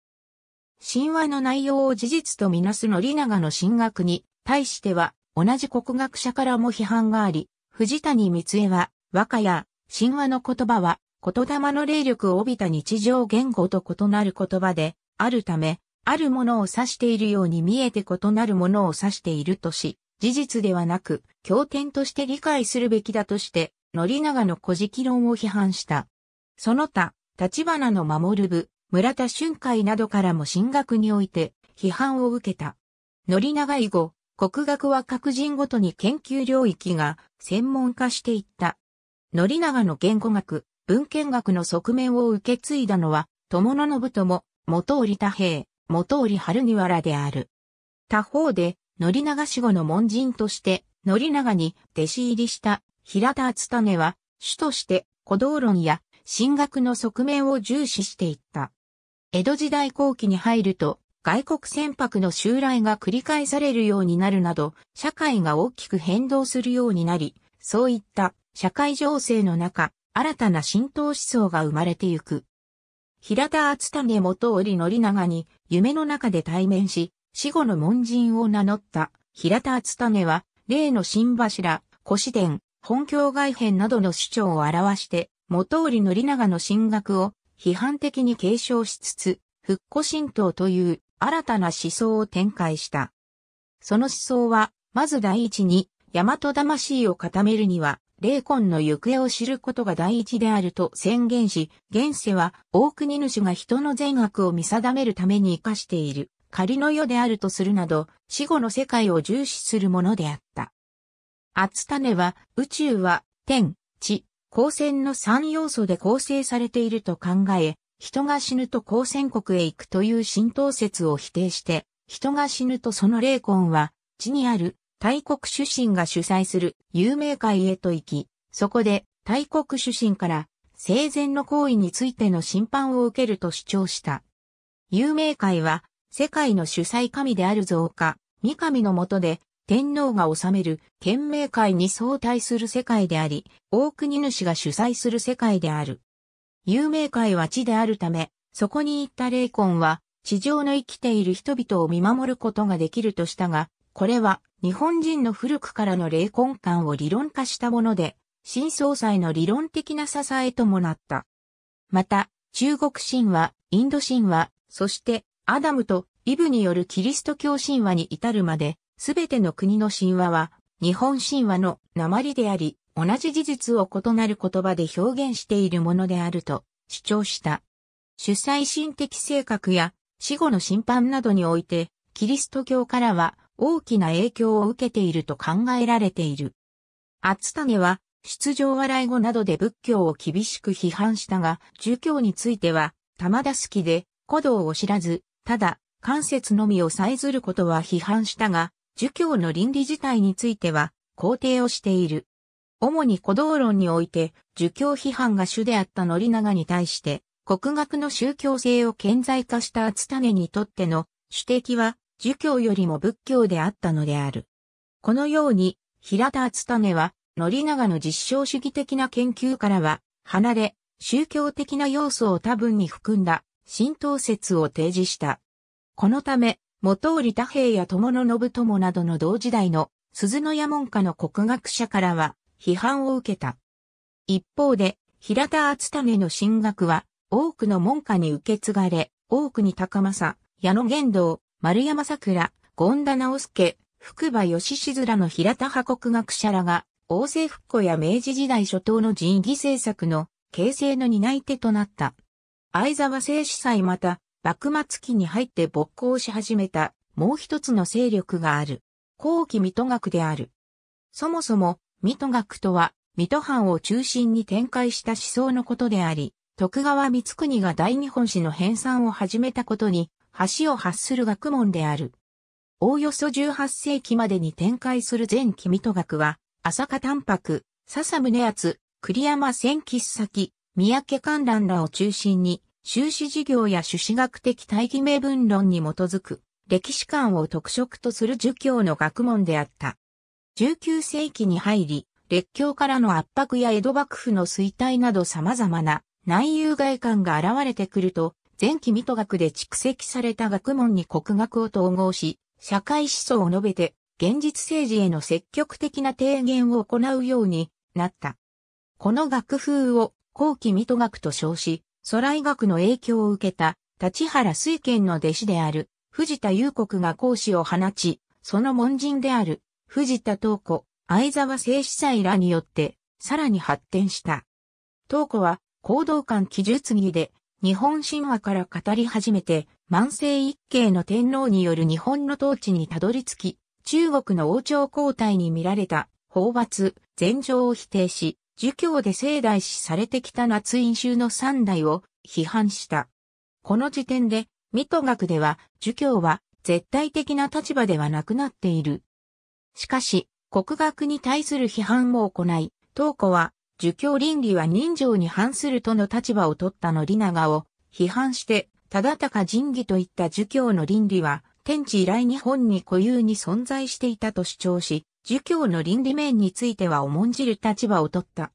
神話の内容を事実とみなすのリナガの神学に対しては同じ国学者からも批判があり、藤谷光恵は和歌や神話の言葉は言霊の霊力を帯びた日常言語と異なる言葉であるため、あるものを指しているように見えて異なるものを指しているとし、事実ではなく、経典として理解するべきだとして、宣長の古事記論を批判した。その他、立花の守る部、村田春海などからも進学において批判を受けた。宣長以後、国学は各人ごとに研究領域が専門化していった。宣長の言語学、文献学の側面を受け継いだのは、友野信友、元織田平、元織春に原らである。他方で、森長死後の門人として、森長に弟子入りした平田厚種は、主として古道論や進学の側面を重視していった。江戸時代後期に入ると、外国船舶の襲来が繰り返されるようになるなど、社会が大きく変動するようになり、そういった社会情勢の中、新たな浸透思想が生まれてゆく。平田厚種元織宣長に夢の中で対面し、死後の門人を名乗った平田厚種は、例の新柱、古殿、本教外編などの主張を表して、元織宣長の進学を批判的に継承しつつ、復古神道という新たな思想を展開した。その思想は、まず第一に、大和魂を固めるには、霊魂の行方を知ることが第一であると宣言し、現世は大国主が人の善悪を見定めるために生かしている仮の世であるとするなど、死後の世界を重視するものであった。厚種は宇宙は天、地、光線の三要素で構成されていると考え、人が死ぬと光線国へ行くという浸透説を否定して、人が死ぬとその霊魂は地にある大国主審が主催する有名会へと行き、そこで大国主審から生前の行為についての審判を受けると主張した。有名会は世界の主催神である増加、三神の下で天皇が治める県名会に相対する世界であり、大国主が主催する世界である。有名会は地であるため、そこに行った霊魂は地上の生きている人々を見守ることができるとしたが、これは日本人の古くからの霊魂観を理論化したもので、新総裁の理論的な支えともなった。また、中国神話、インド神話、そしてアダムとイブによるキリスト教神話に至るまで、すべての国の神話は日本神話の鉛であり、同じ事実を異なる言葉で表現しているものであると主張した。主催神的性格や死後の審判などにおいて、キリスト教からは大きな影響を受けていると考えられている。厚種は出場笑い語などで仏教を厳しく批判したが、儒教については玉田好きで古道を知らず、ただ関節のみをさえずることは批判したが、儒教の倫理自体については肯定をしている。主に古道論において、儒教批判が主であった宣長に対して、国学の宗教性を顕在化した厚種にとっての主敵は儒教よりも仏教であったのである。このように、平田厚種は、宣長の実証主義的な研究からは、離れ、宗教的な要素を多分に含んだ、神道説を提示した。このため、元織太平や友野信友などの同時代の鈴の矢門下の国学者からは批判を受けた。一方で、平田厚種の進学は多くの門下に受け継がれ、多くに高政、矢野玄道、丸山桜、権田直介、福馬義静らの平田派国学者らが、王政復古や明治時代初頭の人義政策の形成の担い手となった。相沢聖司祭また、幕末期に入って勃興し始めた、もう一つの勢力がある。後期水戸学である。そもそも、水戸学とは、水戸藩を中心に展開した思想のことであり、徳川光圀が大日本史の編纂を始めたことに橋を発する学問である。おおよそ18世紀までに展開する全君と学は、浅香淡白、笹宗厚、栗山千吉先、三宅観覧らを中心に、修士事業や朱子学的大義名分論に基づく、歴史観を特色とする儒教の学問であった。19世紀に入り、列強からの圧迫や江戸幕府の衰退など様々な内憂外患が現れてくると、前期水戸学で蓄積された学問に国学を統合し、社会思想を述べて、現実政治への積極的な提言を行うようになった。この学風を後期水戸学と称し、祖来学の影響を受けた立原水賢の弟子である藤田祐国が講師を放ち、その門人である藤田東子、相沢聖司祭らによってさらに発展した。東子は行動官記述儀で日本神話から語り始めて、万世一系の天皇による日本の統治にたどり着き、中国の王朝交代に見られた、法罰、禅譲を否定し、儒教で盛大視されてきた夏飲衆の三代を批判した。この時点で、水戸学では、儒教は絶対的な立場ではなくなっている。しかし、国学に対する批判も行い、東古は儒教倫理は人情に反するとの立場を取ったのな長を批判して、忠敬仁義といった儒教の倫理は、天地以来日本に固有に存在していたと主張し、儒教の倫理面については重んじる立場を取った。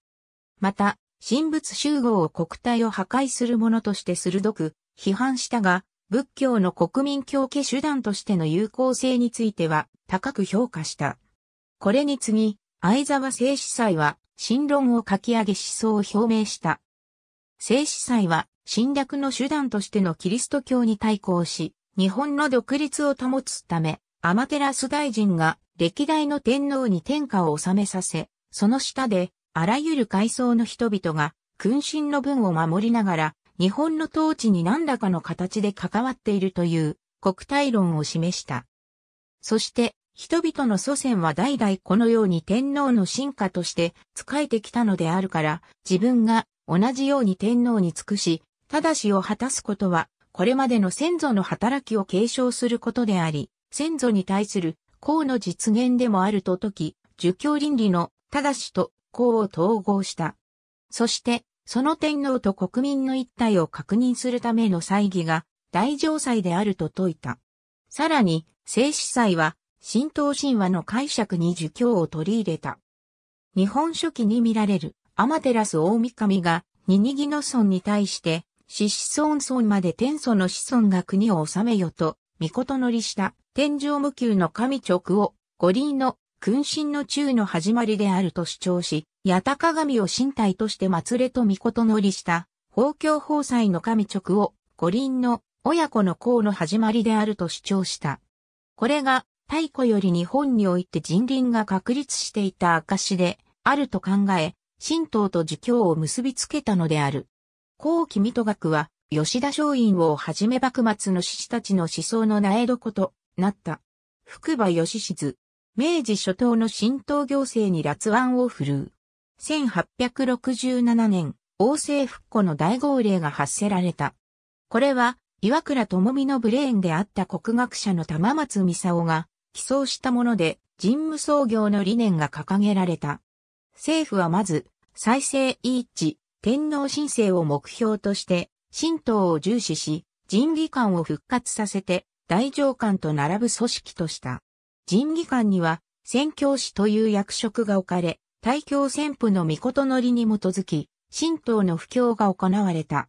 また、神仏集合を国体を破壊するものとして鋭く批判したが、仏教の国民教化手段としての有効性については高く評価した。これに次ぎ、相沢聖司祭は新論を書き上げ思想を表明した。聖司祭は侵略の手段としてのキリスト教に対抗し、日本の独立を保つため、アマテラス大臣が歴代の天皇に天下を治めさせ、その下であらゆる階層の人々が君臣の分を守りながら、日本の統治に何らかの形で関わっているという国体論を示した。そして、人々の祖先は代々このように天皇の進化として仕えてきたのであるから、自分が同じように天皇に尽くし、正しを果たすことは、これまでの先祖の働きを継承することであり、先祖に対する公の実現でもあると説き、儒教倫理の正しと公を統合した。そして、その天皇と国民の一体を確認するための祭儀が大城祭であると説いた。さらに、聖子祭は神道神話の解釈に儒教を取り入れた。日本書紀に見られる、天照大神が、ニニギノ村に対して、シシソン村まで天祖の子孫が国を治めよと、御事乗りした、天上無休の神直を、五輪の君臣の中の始まりであると主張し、八高神を身体として祭れと御事乗りした、法教法祭の神直を、五輪の親子の功の始まりであると主張した。これが太古より日本において人輪が確立していた証であると考え、神道と儒教を結びつけたのである。後期水戸学は、吉田松陰をはじめ幕末の志士たちの思想の苗床となった。福場義静、明治初頭の神道行政に辣腕を振るう。1867年、王政復古の大号令が発せられた。これは、岩倉智美のブレーンであった国学者の玉松美佐が、寄贈したもので、人務創業の理念が掲げられた。政府はまず、再生一致、天皇申請を目標として、神道を重視し、人技官を復活させて、大上官と並ぶ組織とした。人技官には、宣教師という役職が置かれ、大教宣布の御事の理に基づき、神道の布教が行われた。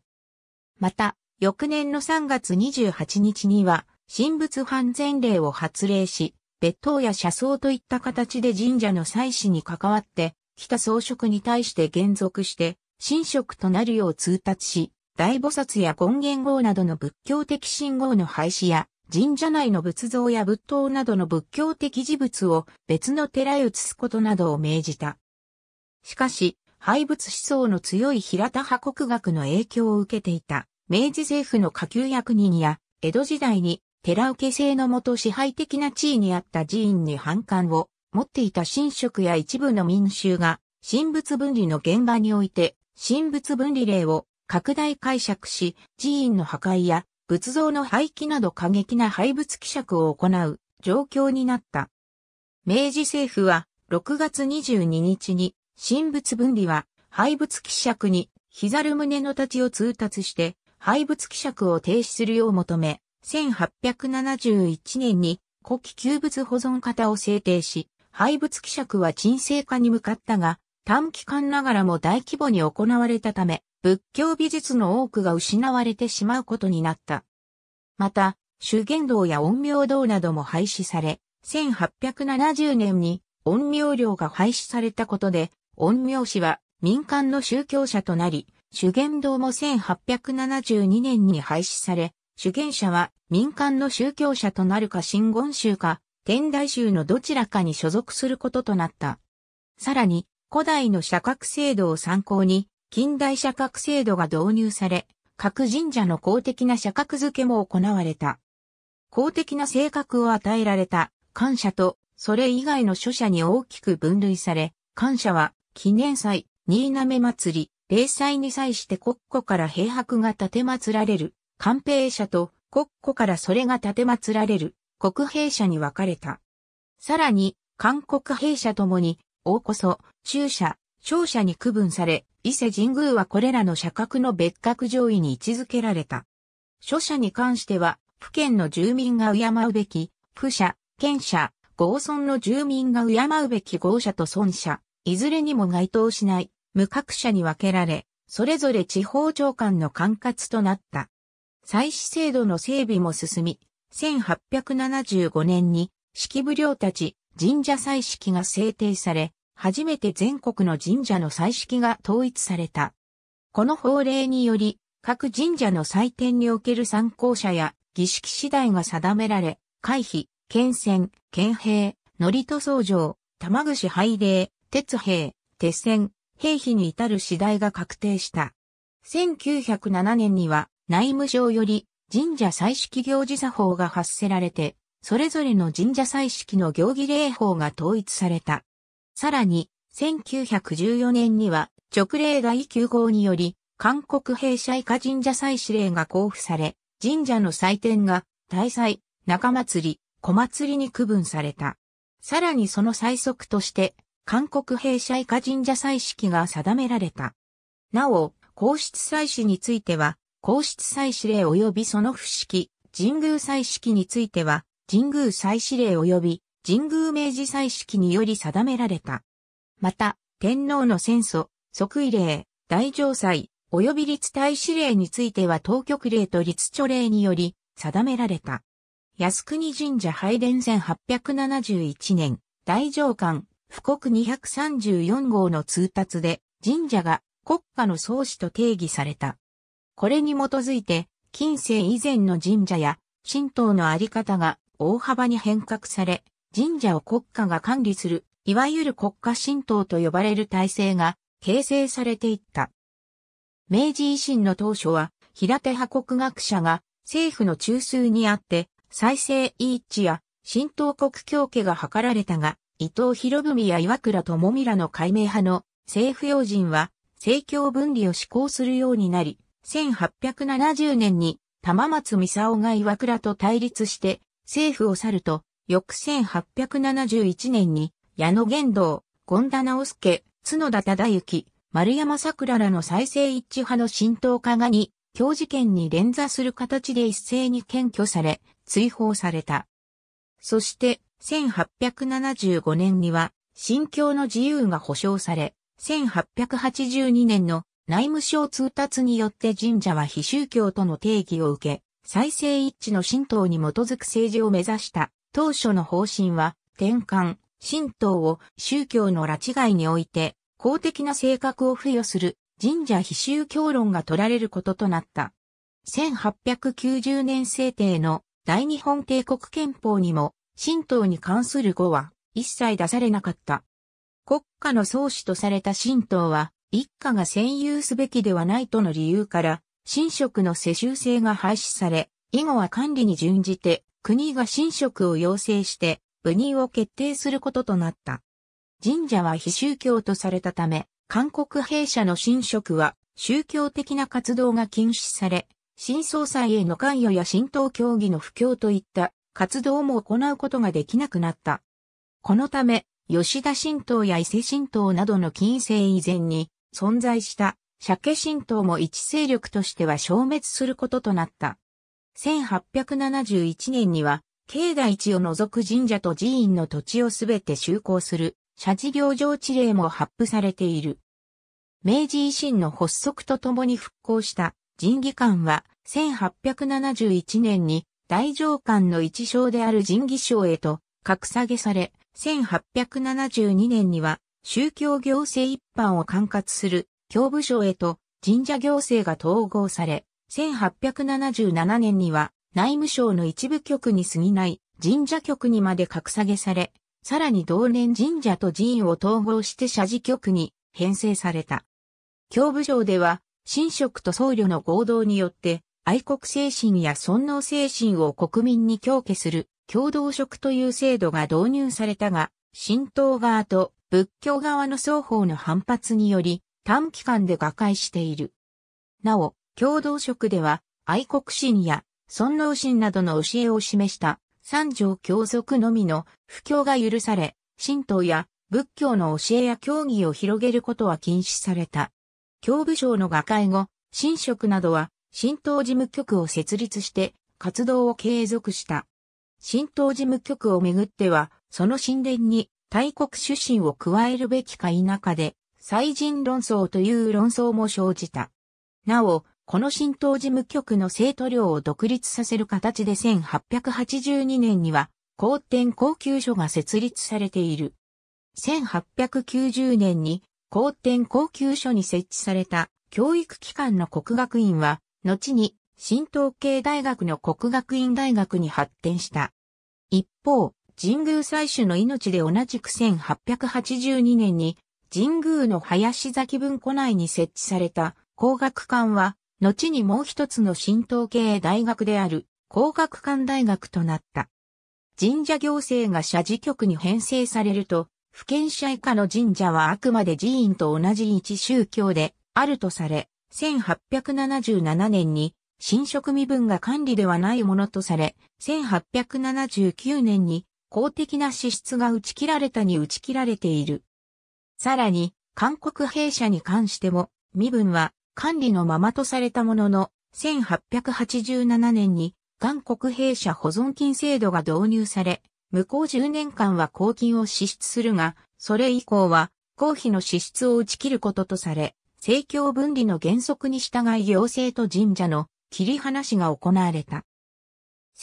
また、翌年の3月28日には、神仏犯前例を発令し、別当や車窓といった形で神社の祭祀に関わって、北装飾に対して減属して、神職となるよう通達し、大菩薩や権現号などの仏教的信号の廃止や、神社内の仏像や仏塔などの仏教的事物を別の寺へ移すことなどを命じた。しかし、廃仏思想の強い平田派国学の影響を受けていた、明治政府の下級役人や、江戸時代に寺受制のもと支配的な地位にあった寺院に反感を持っていた神職や一部の民衆が、神仏分離の現場において、神仏分離令を拡大解釈し、寺院の破壊や仏像の廃棄など過激な廃仏希釈を行う状況になった。明治政府は6月22日に神仏分離は廃仏希釈に膝る胸の立ちを通達して廃仏希釈を停止するよう求め、1871年に古希旧物保存型を制定し、廃物希釈は沈静化に向かったが、短期間ながらも大規模に行われたため、仏教美術の多くが失われてしまうことになった。また、修験道や陰陽道なども廃止され、1870年に陰陽寮が廃止されたことで、陰陽師は民間の宗教者となり、修験道も1872年に廃止され、主権者は民間の宗教者となるか真言宗か、天台宗のどちらかに所属することとなった。さらに、古代の社格制度を参考に、近代社格制度が導入され、各神社の公的な社格付けも行われた。公的な性格を与えられた、感謝と、それ以外の諸者に大きく分類され、感謝は、記念祭、新滑祭り、礼祭に際して国庫から平白が建て祭られる、官兵社と国庫からそれが建て祀られる国兵社に分かれた。さらに、韓国兵社ともに、王こそ、中社、小社に区分され、伊勢神宮はこれらの社格の別格上位に位置づけられた。諸社に関しては、府県の住民が敬うべき、府社、県社、合村の住民が敬うべき合社と村社、いずれにも該当しない、無格社に分けられ、それぞれ地方長官の管轄となった。祭祀制度の整備も進み、1875年に式部領たち神社祭式が制定され、初めて全国の神社の祭式が統一された。この法令により、各神社の祭典における参考者や儀式次第が定められ、回避、県船、県兵、のり塗装場、玉串拝礼、鉄兵、鉄船、兵費に至る次第が確定した。1907年には、内務省より神社祭式行事作法が発せられて、それぞれの神社祭式の行儀礼法が統一された。さらに、1914年には直令第9号により、韓国兵社以下神社祭司令が交付され、神社の祭典が大祭、中祭り、小祭りに区分された。さらにその最速として、韓国兵社以下神社祭式が定められた。なお、皇室祭祀については、皇室祭祀令及びその不式、神宮祭式については、神宮祭祀令及び神宮明治祭式により定められた。また、天皇の戦祖、即位令、大城祭、及び立大司令については当局令と立著令により定められた。靖国神社拝殿1871年、大上官、布国234号の通達で、神社が国家の創始と定義された。これに基づいて、近世以前の神社や神道のあり方が大幅に変革され、神社を国家が管理する、いわゆる国家神道と呼ばれる体制が形成されていった。明治維新の当初は、平手派国学者が政府の中枢にあって、再生一致や神道国教家が図られたが、伊藤博文や岩倉智美らの解明派の政府要人は、政教分離を施行するようになり、1870年に玉松三沢が岩倉と対立して政府を去ると、翌1871年に矢野玄道、権田直介、角田忠之、丸山桜らの再生一致派の浸透化がに、教事件に連座する形で一斉に検挙され、追放された。そして、1875年には、信教の自由が保障され、1882年の内務省通達によって神社は非宗教との定義を受け、再生一致の神道に基づく政治を目指した当初の方針は転換、神道を宗教の拉致外において公的な性格を付与する神社非宗教論が取られることとなった。1890年制定の大日本帝国憲法にも神道に関する語は一切出されなかった。国家の創始とされた神道は一家が占有すべきではないとの理由から、神職の世襲制が廃止され、以後は管理に準じて、国が神職を要請して、部任を決定することとなった。神社は非宗教とされたため、韓国兵舎の神職は宗教的な活動が禁止され、新総裁への関与や神道協議の布教といった活動も行うことができなくなった。このため、吉田神道や伊勢神道などの近世以前に存在した鮭神道も一勢力としては消滅することとなった。1871年には、境内地を除く神社と寺院の土地をすべて就航する、社事業上地令も発布されている。明治維新の発足とともに復興した神議館は、1871年に大上官の一章である神議章へと格下げされ、1872年には宗教行政一般を管轄する教部省へと神社行政が統合され、1877年には内務省の一部局に過ぎない神社局にまで格下げされ、さらに同年神社と寺院を統合して社寺局に編成された。教部省では、神職と僧侶の合同によって、愛国精神や尊能精神を国民に強化する共同職という制度が導入されたが、神道側と仏教側の双方の反発により短期間で瓦解している。なお、共同職では愛国心や尊王心などの教えを示した三条教族のみの布教が許され、神道や仏教の教えや教義を広げることは禁止された。教部省の瓦解後、神職などは神道事務局を設立して活動を継続した。神道事務局をめぐっては、その神殿に大国出身を加えるべきか否かで、最人論争という論争も生じた。なお、この新党事務局の生徒寮を独立させる形で1882年には、高天高級所が設立されている。1890年に、高天高級所に設置された教育機関の国学院は、後に新党系大学の国学院大学に発展した。一方、神宮祭主の命で同じく1882年に、神宮の林崎文庫内に設置された工学館は、後にもう一つの神道系大学である工学館大学となった。神社行政が社寺局に編成されると、不権者以下の神社はあくまで寺院と同じ一宗教であるとされ、1877年に新職身分が管理ではないものとされ、1879年に公的な支出が打ち切られたに打ち切られている。さらに、韓国兵舎に関しても、身分は管理のままとされたものの、1887年に、韓国兵舎保存金制度が導入され、向こう10年間は公金を支出するが、それ以降は、公費の支出を打ち切ることとされ、政教分離の原則に従い行政と神社の切り離しが行われた。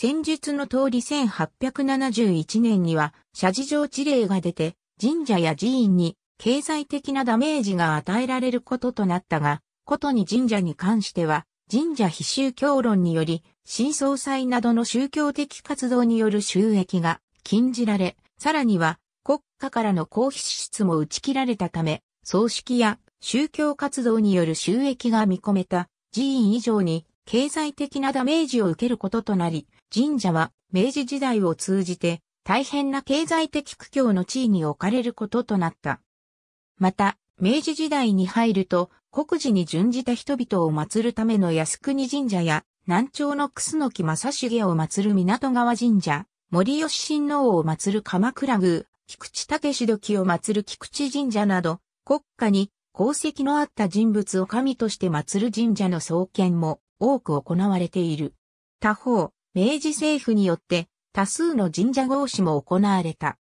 戦術の通り1871年には、社事上地令が出て、神社や寺院に経済的なダメージが与えられることとなったが、ことに神社に関しては、神社非宗教論により、新総裁などの宗教的活動による収益が禁じられ、さらには国家からの公費支出も打ち切られたため、葬式や宗教活動による収益が見込めた寺院以上に経済的なダメージを受けることとなり、神社は明治時代を通じて大変な経済的苦境の地位に置かれることとなった。また、明治時代に入ると、国事に準じた人々を祀るための靖国神社や、南朝の楠木正成を祀る港川神社、森吉親王を祀る鎌倉宮、菊池武時を祀る菊池神社など、国家に功績のあった人物を神として祀る神社の創建も多く行われている。他方、明治政府によって多数の神社合祀も行われた。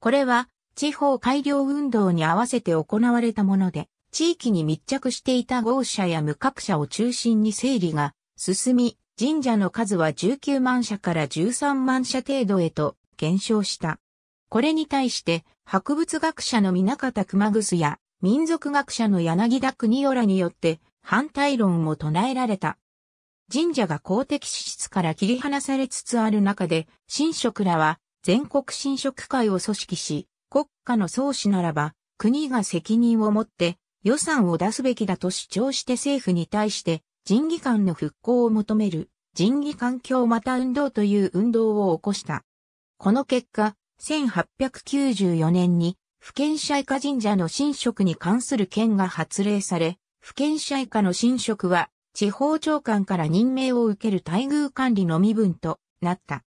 これは地方改良運動に合わせて行われたもので、地域に密着していた合社や無格者を中心に整理が進み、神社の数は19万社から13万社程度へと減少した。これに対して博物学者の南方熊楠や民族学者の柳田国よらによって反対論も唱えられた。神社が公的支出から切り離されつつある中で、神職らは全国神職会を組織し、国家の創始ならば、国が責任を持って予算を出すべきだと主張して政府に対して神技官の復興を求める神技環境また運動という運動を起こした。この結果、1894年に不権者以下神社の神職に関する権が発令され、不権者以下の神職は地方長官から任命を受ける待遇管理の身分となった。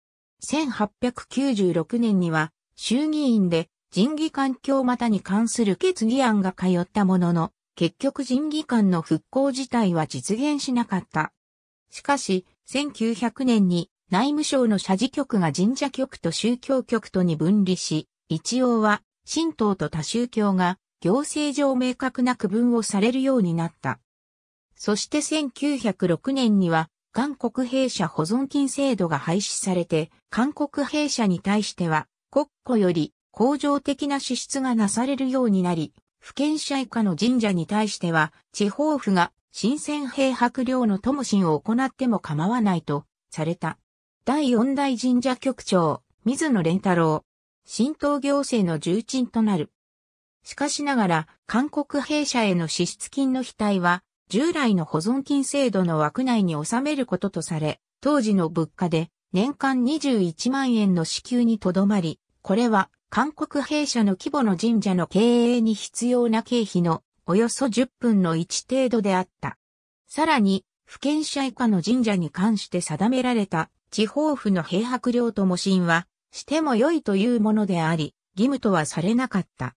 1896年には衆議院で人技環境またに関する決議案が通ったものの、結局人技官の復興自体は実現しなかった。しかし、1900年に内務省の社事局が神社局と宗教局とに分離し、一応は神道と他宗教が行政上明確な区分をされるようになった。そして1906年には、韓国兵舎保存金制度が廃止されて、韓国兵舎に対しては、国庫より工場的な支出がなされるようになり、府県社以下の神社に対しては、地方府が新鮮兵白領の友心を行っても構わないとされた。第四大神社局長、水野連太郎。新党行政の重鎮となる。しかしながら、韓国兵舎への支出金の額は、従来の保存金制度の枠内に収めることとされ、当時の物価で年間21万円の支給にとどまり、これは韓国弊社の規模の神社の経営に必要な経費のおよそ10分の1程度であった。さらに、不権者以下の神社に関して定められた地方府の平白領と模信は、しても良いというものであり、義務とはされなかった。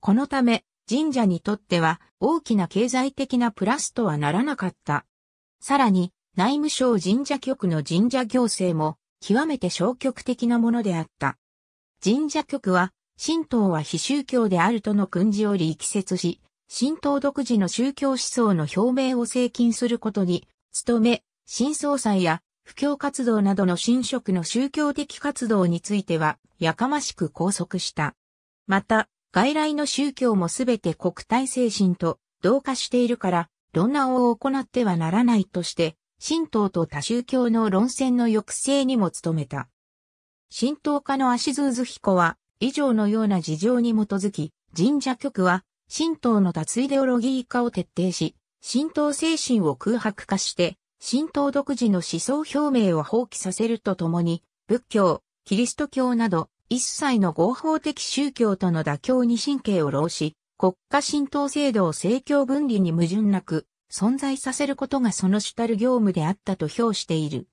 このため、神社にとっては大きな経済的なプラスとはならなかった。さらに、内務省神社局の神社行政も極めて消極的なものであった。神社局は、神道は非宗教であるとの訓示を力説し、神道独自の宗教思想の表明を請禁することに、努め、新総裁や、布教活動などの神職の宗教的活動については、やかましく拘束した。また、外来の宗教もすべて国体精神と同化しているから、論難を行ってはならないとして、神道と多宗教の論戦の抑制にも努めた。神道家の足津彦は、以上のような事情に基づき、神社局は、神道の脱イデオロギー化を徹底し、神道精神を空白化して、神道独自の思想表明を放棄させるとともに、仏教、キリスト教など、一切の合法的宗教との妥協に神経を労し、国家神道制度を政教分離に矛盾なく存在させることがその主たる業務であったと評している。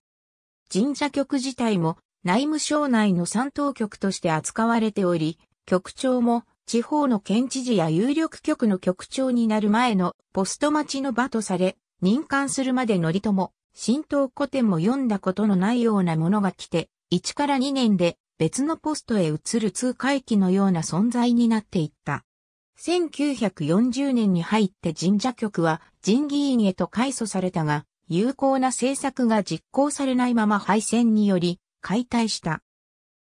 神社局自体も内務省内の三等局として扱われており、局長も地方の県知事や有力局の局長になる前のポスト待ちの場とされ、任官するまで則も、神道古典も読んだことのないようなものが来て、1から2年で別のポストへ移る通会機のような存在になっていった。1940年に入って神社局は人議員へと改組されたが、有効な政策が実行されないまま敗戦により解体した。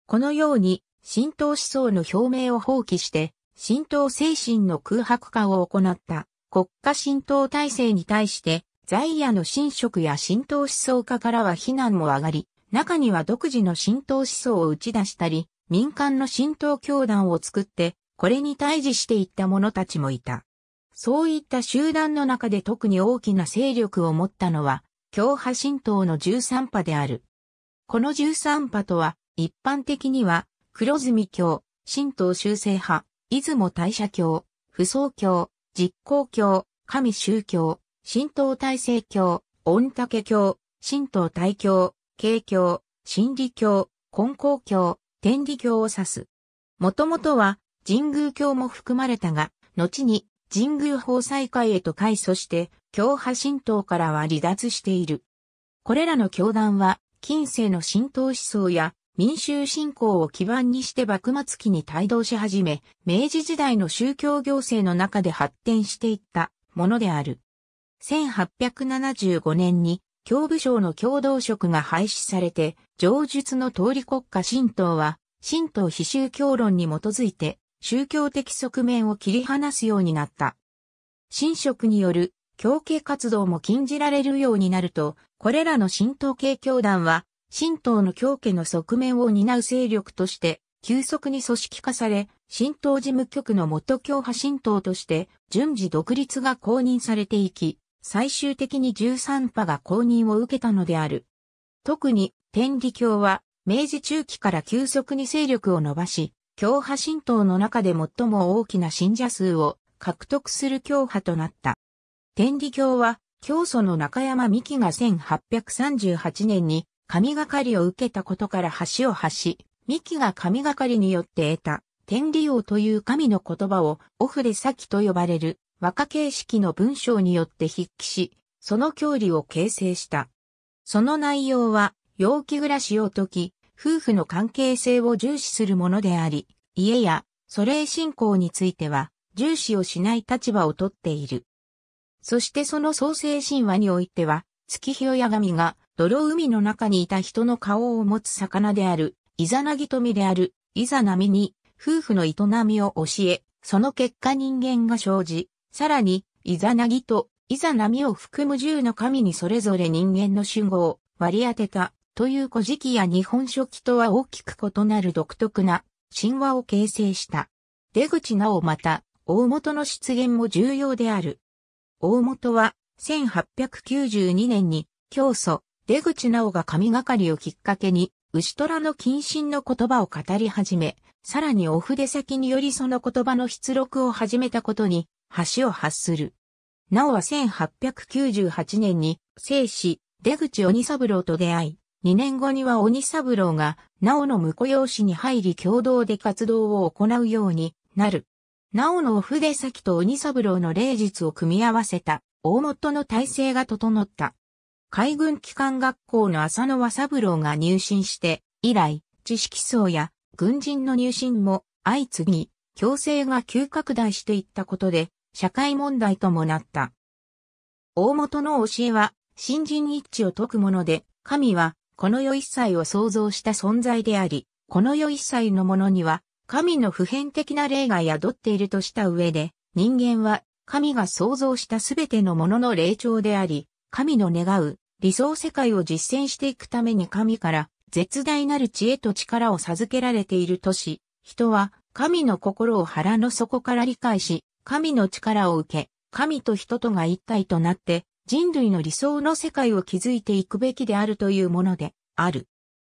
このように、神道思想の表明を放棄して、神道精神の空白化を行った国家神道体制に対して、在野の神職や神道思想家からは非難も上がり、中には独自の浸透思想を打ち出したり、民間の浸透教団を作って、これに対峙していった者たちもいた。そういった集団の中で特に大きな勢力を持ったのは、教派神道の13派である。この13派とは、一般的には、黒住教、神道修正派、出雲大社教、不相教、実行教、神宗教、神道大成教、御嶽教、神道大教、景教、真理教、根高教、天理教を指す。もともとは神宮教も含まれたが、後に神宮法祭会へと改祖して、教派神道からは離脱している。これらの教団は、近世の神道思想や民衆信仰を基盤にして幕末期に帯同し始め、明治時代の宗教行政の中で発展していったものである。1875年に教部省の共同職が廃止されて、上述の通り国家神道は、神道非宗教論に基づいて、宗教的側面を切り離すようになった。神職による教系活動も禁じられるようになると、これらの神道系教団は、神道の教家の側面を担う勢力として、急速に組織化され、神道事務局の元教派神道として、順次独立が公認されていき、最終的に13派が公認を受けたのである。特に天理教は明治中期から急速に勢力を伸ばし、教派神道の中で最も大きな信者数を獲得する教派となった。天理教は教祖の中山美希が1838年に神がかりを受けたことから橋を橋、美希が神がかりによって得た天理王という神の言葉をオフレ先と呼ばれる和歌形式の文章によって筆記し、その教理を形成した。その内容は、陽気暮らしを解き、夫婦の関係性を重視するものであり、家や、祖霊信仰については、重視をしない立場をとっている。そしてその創世神話においては、月日親神が、泥海の中にいた人の顔を持つ魚である、イザナギ富である、イザナミに、夫婦の営みを教え、その結果人間が生じ、さらに、イザナギとイザナミを含む十の神にそれぞれ人間の主語を割り当てたという古事記や日本書記とは大きく異なる独特な神話を形成した。出口なおまた、大元の出現も重要である。大元は、1892年に、教祖、出口直が神がかりをきっかけに、牛虎の謹慎の言葉を語り始め、さらにお筆先によりその言葉の出録を始めたことに橋を発する。なおは1898年に、生死、出口鬼三郎と出会い、2年後には鬼三郎が、なおの婿養子に入り共同で活動を行うようになる。なおの筆先と鬼三郎の霊術を組み合わせた、大元の体制が整った。海軍機関学校の浅野和三郎が入信して、以来、知識層や軍人の入信も相次ぎ、強制が急拡大していったことで、社会問題ともなった。大元の教えは、新人一致を解くもので、神は、この世一切を創造した存在であり、この世一切のものには、神の普遍的な霊が宿っているとした上で、人間は、神が創造したすべてのものの霊長であり、神の願う理想世界を実践していくために神から絶大なる知恵と力を授けられているとし、人は神の心を腹の底から理解し、神の力を受け、神と人とが一体となって、人類の理想の世界を築いていくべきであるというものである。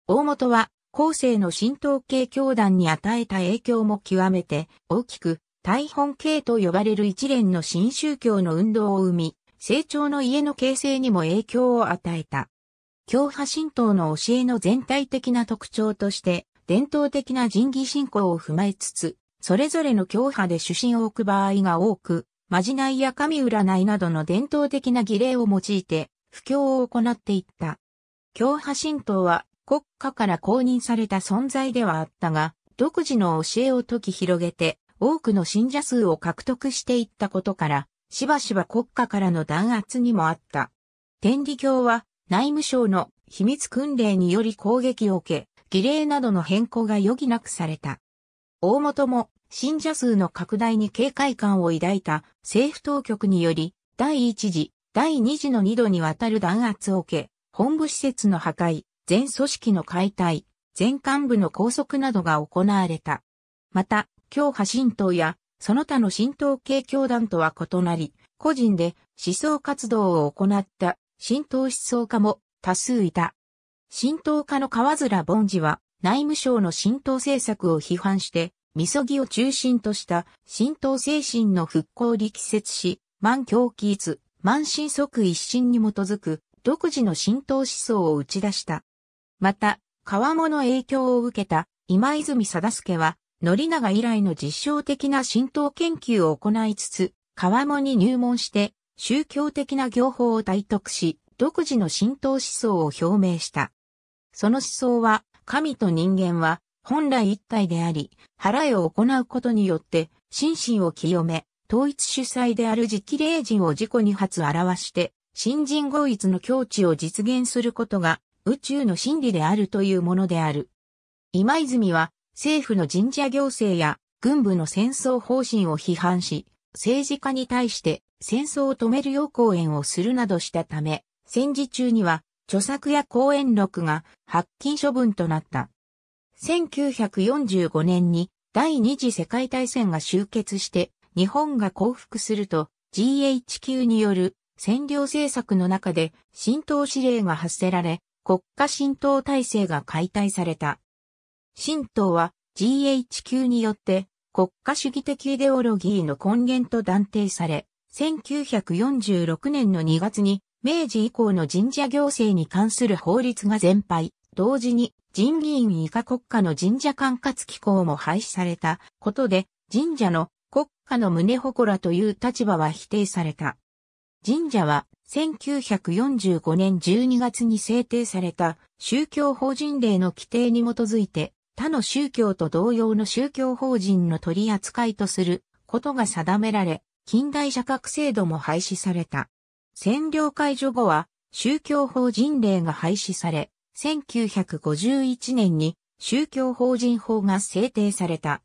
大本は、後世の神道系教団に与えた影響も極めて大きく、大本系と呼ばれる一連の新宗教の運動を生み、成長の家の形成にも影響を与えた。教派神道の教えの全体的な特徴として、伝統的な神義信仰を踏まえつつ、それぞれの教派で主神を置く場合が多く、まじないや神占いなどの伝統的な儀礼を用いて、布教を行っていった。教派神道は国家から公認された存在ではあったが、独自の教えを解き広げて、多くの信者数を獲得していったことから、しばしば国家からの弾圧にもあった。天理教は内務省の秘密訓令により攻撃を受け、儀礼などの変更が余儀なくされた。大元も信者数の拡大に警戒感を抱いた政府当局により、第一次、第二次の二度にわたる弾圧を受け、本部施設の破壊、全組織の解体、全幹部の拘束などが行われた。また、教派神道や、その他の神道系教団とは異なり、個人で思想活動を行った神道思想家も多数いた。神道家の河面凡司は内務省の神道政策を批判してみそぎを中心とした神道精神の復興力説し、万狂気一、万心即一心に基づく独自の神道思想を打ち出した。また、川面の影響を受けた今泉貞助は、宣長以来の実証的な神道研究を行いつつ、川面に入門して宗教的な行法を体得し、独自の神道思想を表明した。その思想は、神と人間は本来一体であり、払いを行うことによって、心身を清め、統一主催である実機霊人を自己に発表して、新人合一の境地を実現することが、宇宙の真理であるというものである。今泉は、政府の神社行政や、軍部の戦争方針を批判し、政治家に対して戦争を止める要講演をするなどしたため、戦時中には著作や講演録が発禁処分となった。1945年に第二次世界大戦が終結して日本が降伏すると GHQ による占領政策の中で浸透指令が発せられ国家浸透体制が解体された。浸透は GHQ によって国家主義的イデオロギーの根源と断定され、1946年の2月に明治以降の神社行政に関する法律が全廃、同時に人議員以下国家の神社管轄機構も廃止されたことで、神社の国家の胸誇らという立場は否定された。神社は1945年12月に制定された宗教法人令の規定に基づいて他の宗教と同様の宗教法人の取り扱いとすることが定められ、近代社格制度も廃止された。占領解除後は宗教法人令が廃止され、1951年に宗教法人法が制定された。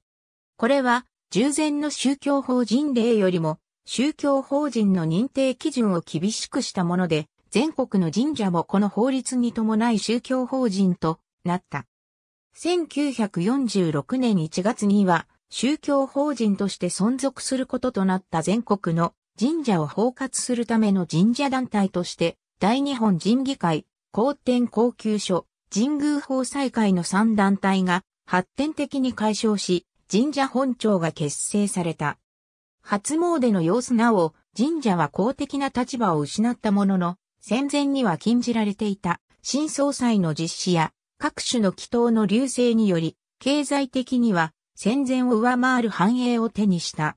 これは従前の宗教法人令よりも宗教法人の認定基準を厳しくしたもので、全国の神社もこの法律に伴い宗教法人となった。1946年1月には宗教法人として存続することとなった全国の神社を包括するための神社団体として大日本神議会高天高級所、神宮法祭会の3団体が発展的に解消し、神社本庁が結成された。初詣の様子なお、神社は公的な立場を失ったものの、戦前には禁じられていた新総裁の実施や各種の祈祷の流星により、経済的には戦前を上回る繁栄を手にした。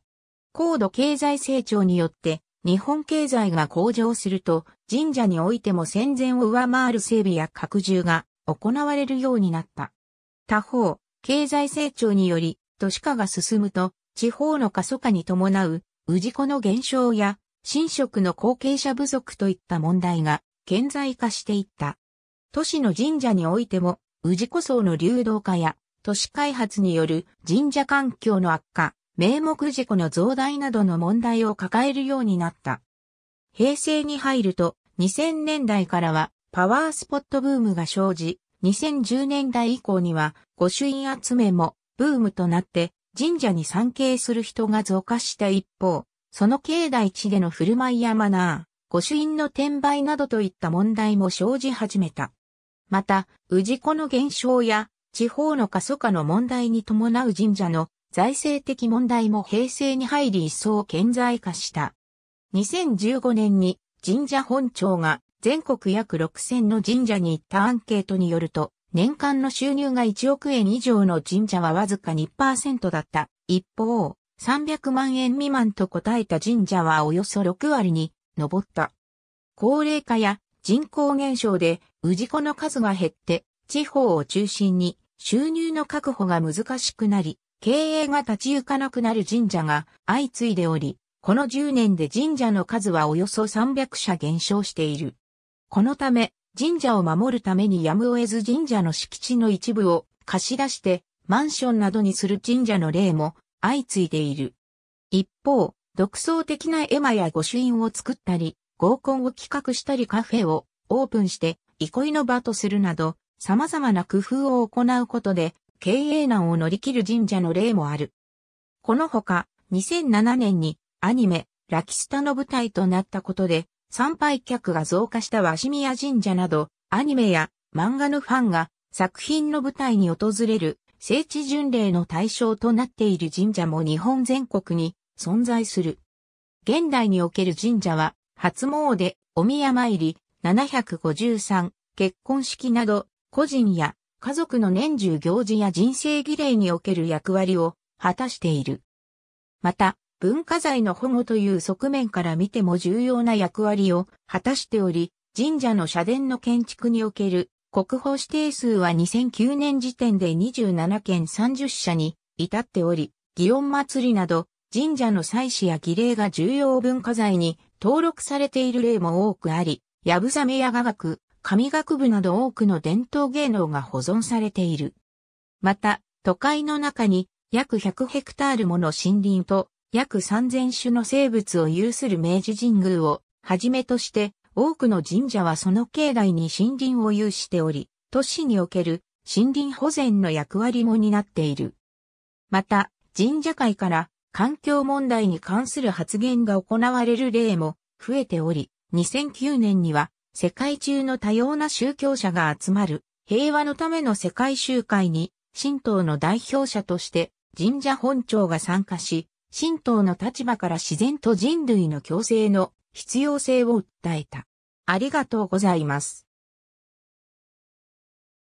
高度経済成長によって日本経済が向上すると、神社においても戦前を上回る整備や拡充が行われるようになった。他方、経済成長により、都市化が進むと、地方の過疎化に伴う、氏子の減少や、新職の後継者不足といった問題が、顕在化していった。都市の神社においても、氏子層の流動化や、都市開発による神社環境の悪化、名目事故の増大などの問題を抱えるようになった。平成に入ると2000年代からはパワースポットブームが生じ、2010年代以降には御朱印集めもブームとなって神社に参詣する人が増加した一方、その境内地での振る舞いやマナー、御朱印の転売などといった問題も生じ始めた。また、氏子の減少や地方の過疎化の問題に伴う神社の財政的問題も平成に入り一層顕在化した。2015年に神社本庁が全国約6000の神社に行ったアンケートによると、年間の収入が1億円以上の神社はわずか2%だった。一方、300万円未満と答えた神社はおよそ6割に上った。高齢化や人口減少で氏子の数が減って、地方を中心に収入の確保が難しくなり、経営が立ち行かなくなる神社が相次いでおり、この10年で神社の数はおよそ300社減少している。このため、神社を守るためにやむを得ず神社の敷地の一部を貸し出して、マンションなどにする神社の例も相次いでいる。一方、独創的な絵馬や御朱印を作ったり、合コンを企画したりカフェをオープンして憩いの場とするなど、様々な工夫を行うことで、経営難を乗り切る神社の例もある。このほか、2007年にアニメ、ラキスタの舞台となったことで、参拝客が増加した鷲宮神社など、アニメや漫画のファンが作品の舞台に訪れる聖地巡礼の対象となっている神社も日本全国に存在する。現代における神社は、初詣、お宮参り、753、結婚式など、個人や家族の年中行事や人生儀礼における役割を果たしている。また、文化財の保護という側面から見ても重要な役割を果たしており、神社の社殿の建築における国宝指定数は2009年時点で27件30社に至っており、祇園祭りなど神社の祭祀や儀礼が重要文化財に登録されている例も多くあり、やぶざめやが学、神学部など多くの伝統芸能が保存されている。また、都会の中に約100ヘクタールもの森林と約3000種の生物を有する明治神宮をはじめとして多くの神社はその境内に森林を有しており、都市における森林保全の役割も担っている。また、神社会から環境問題に関する発言が行われる例も増えており、2009年には世界中の多様な宗教者が集まる平和のための世界集会に、神道の代表者として神社本庁が参加し、神道の立場から自然と人類の共生の必要性を訴えた。ありがとうございます。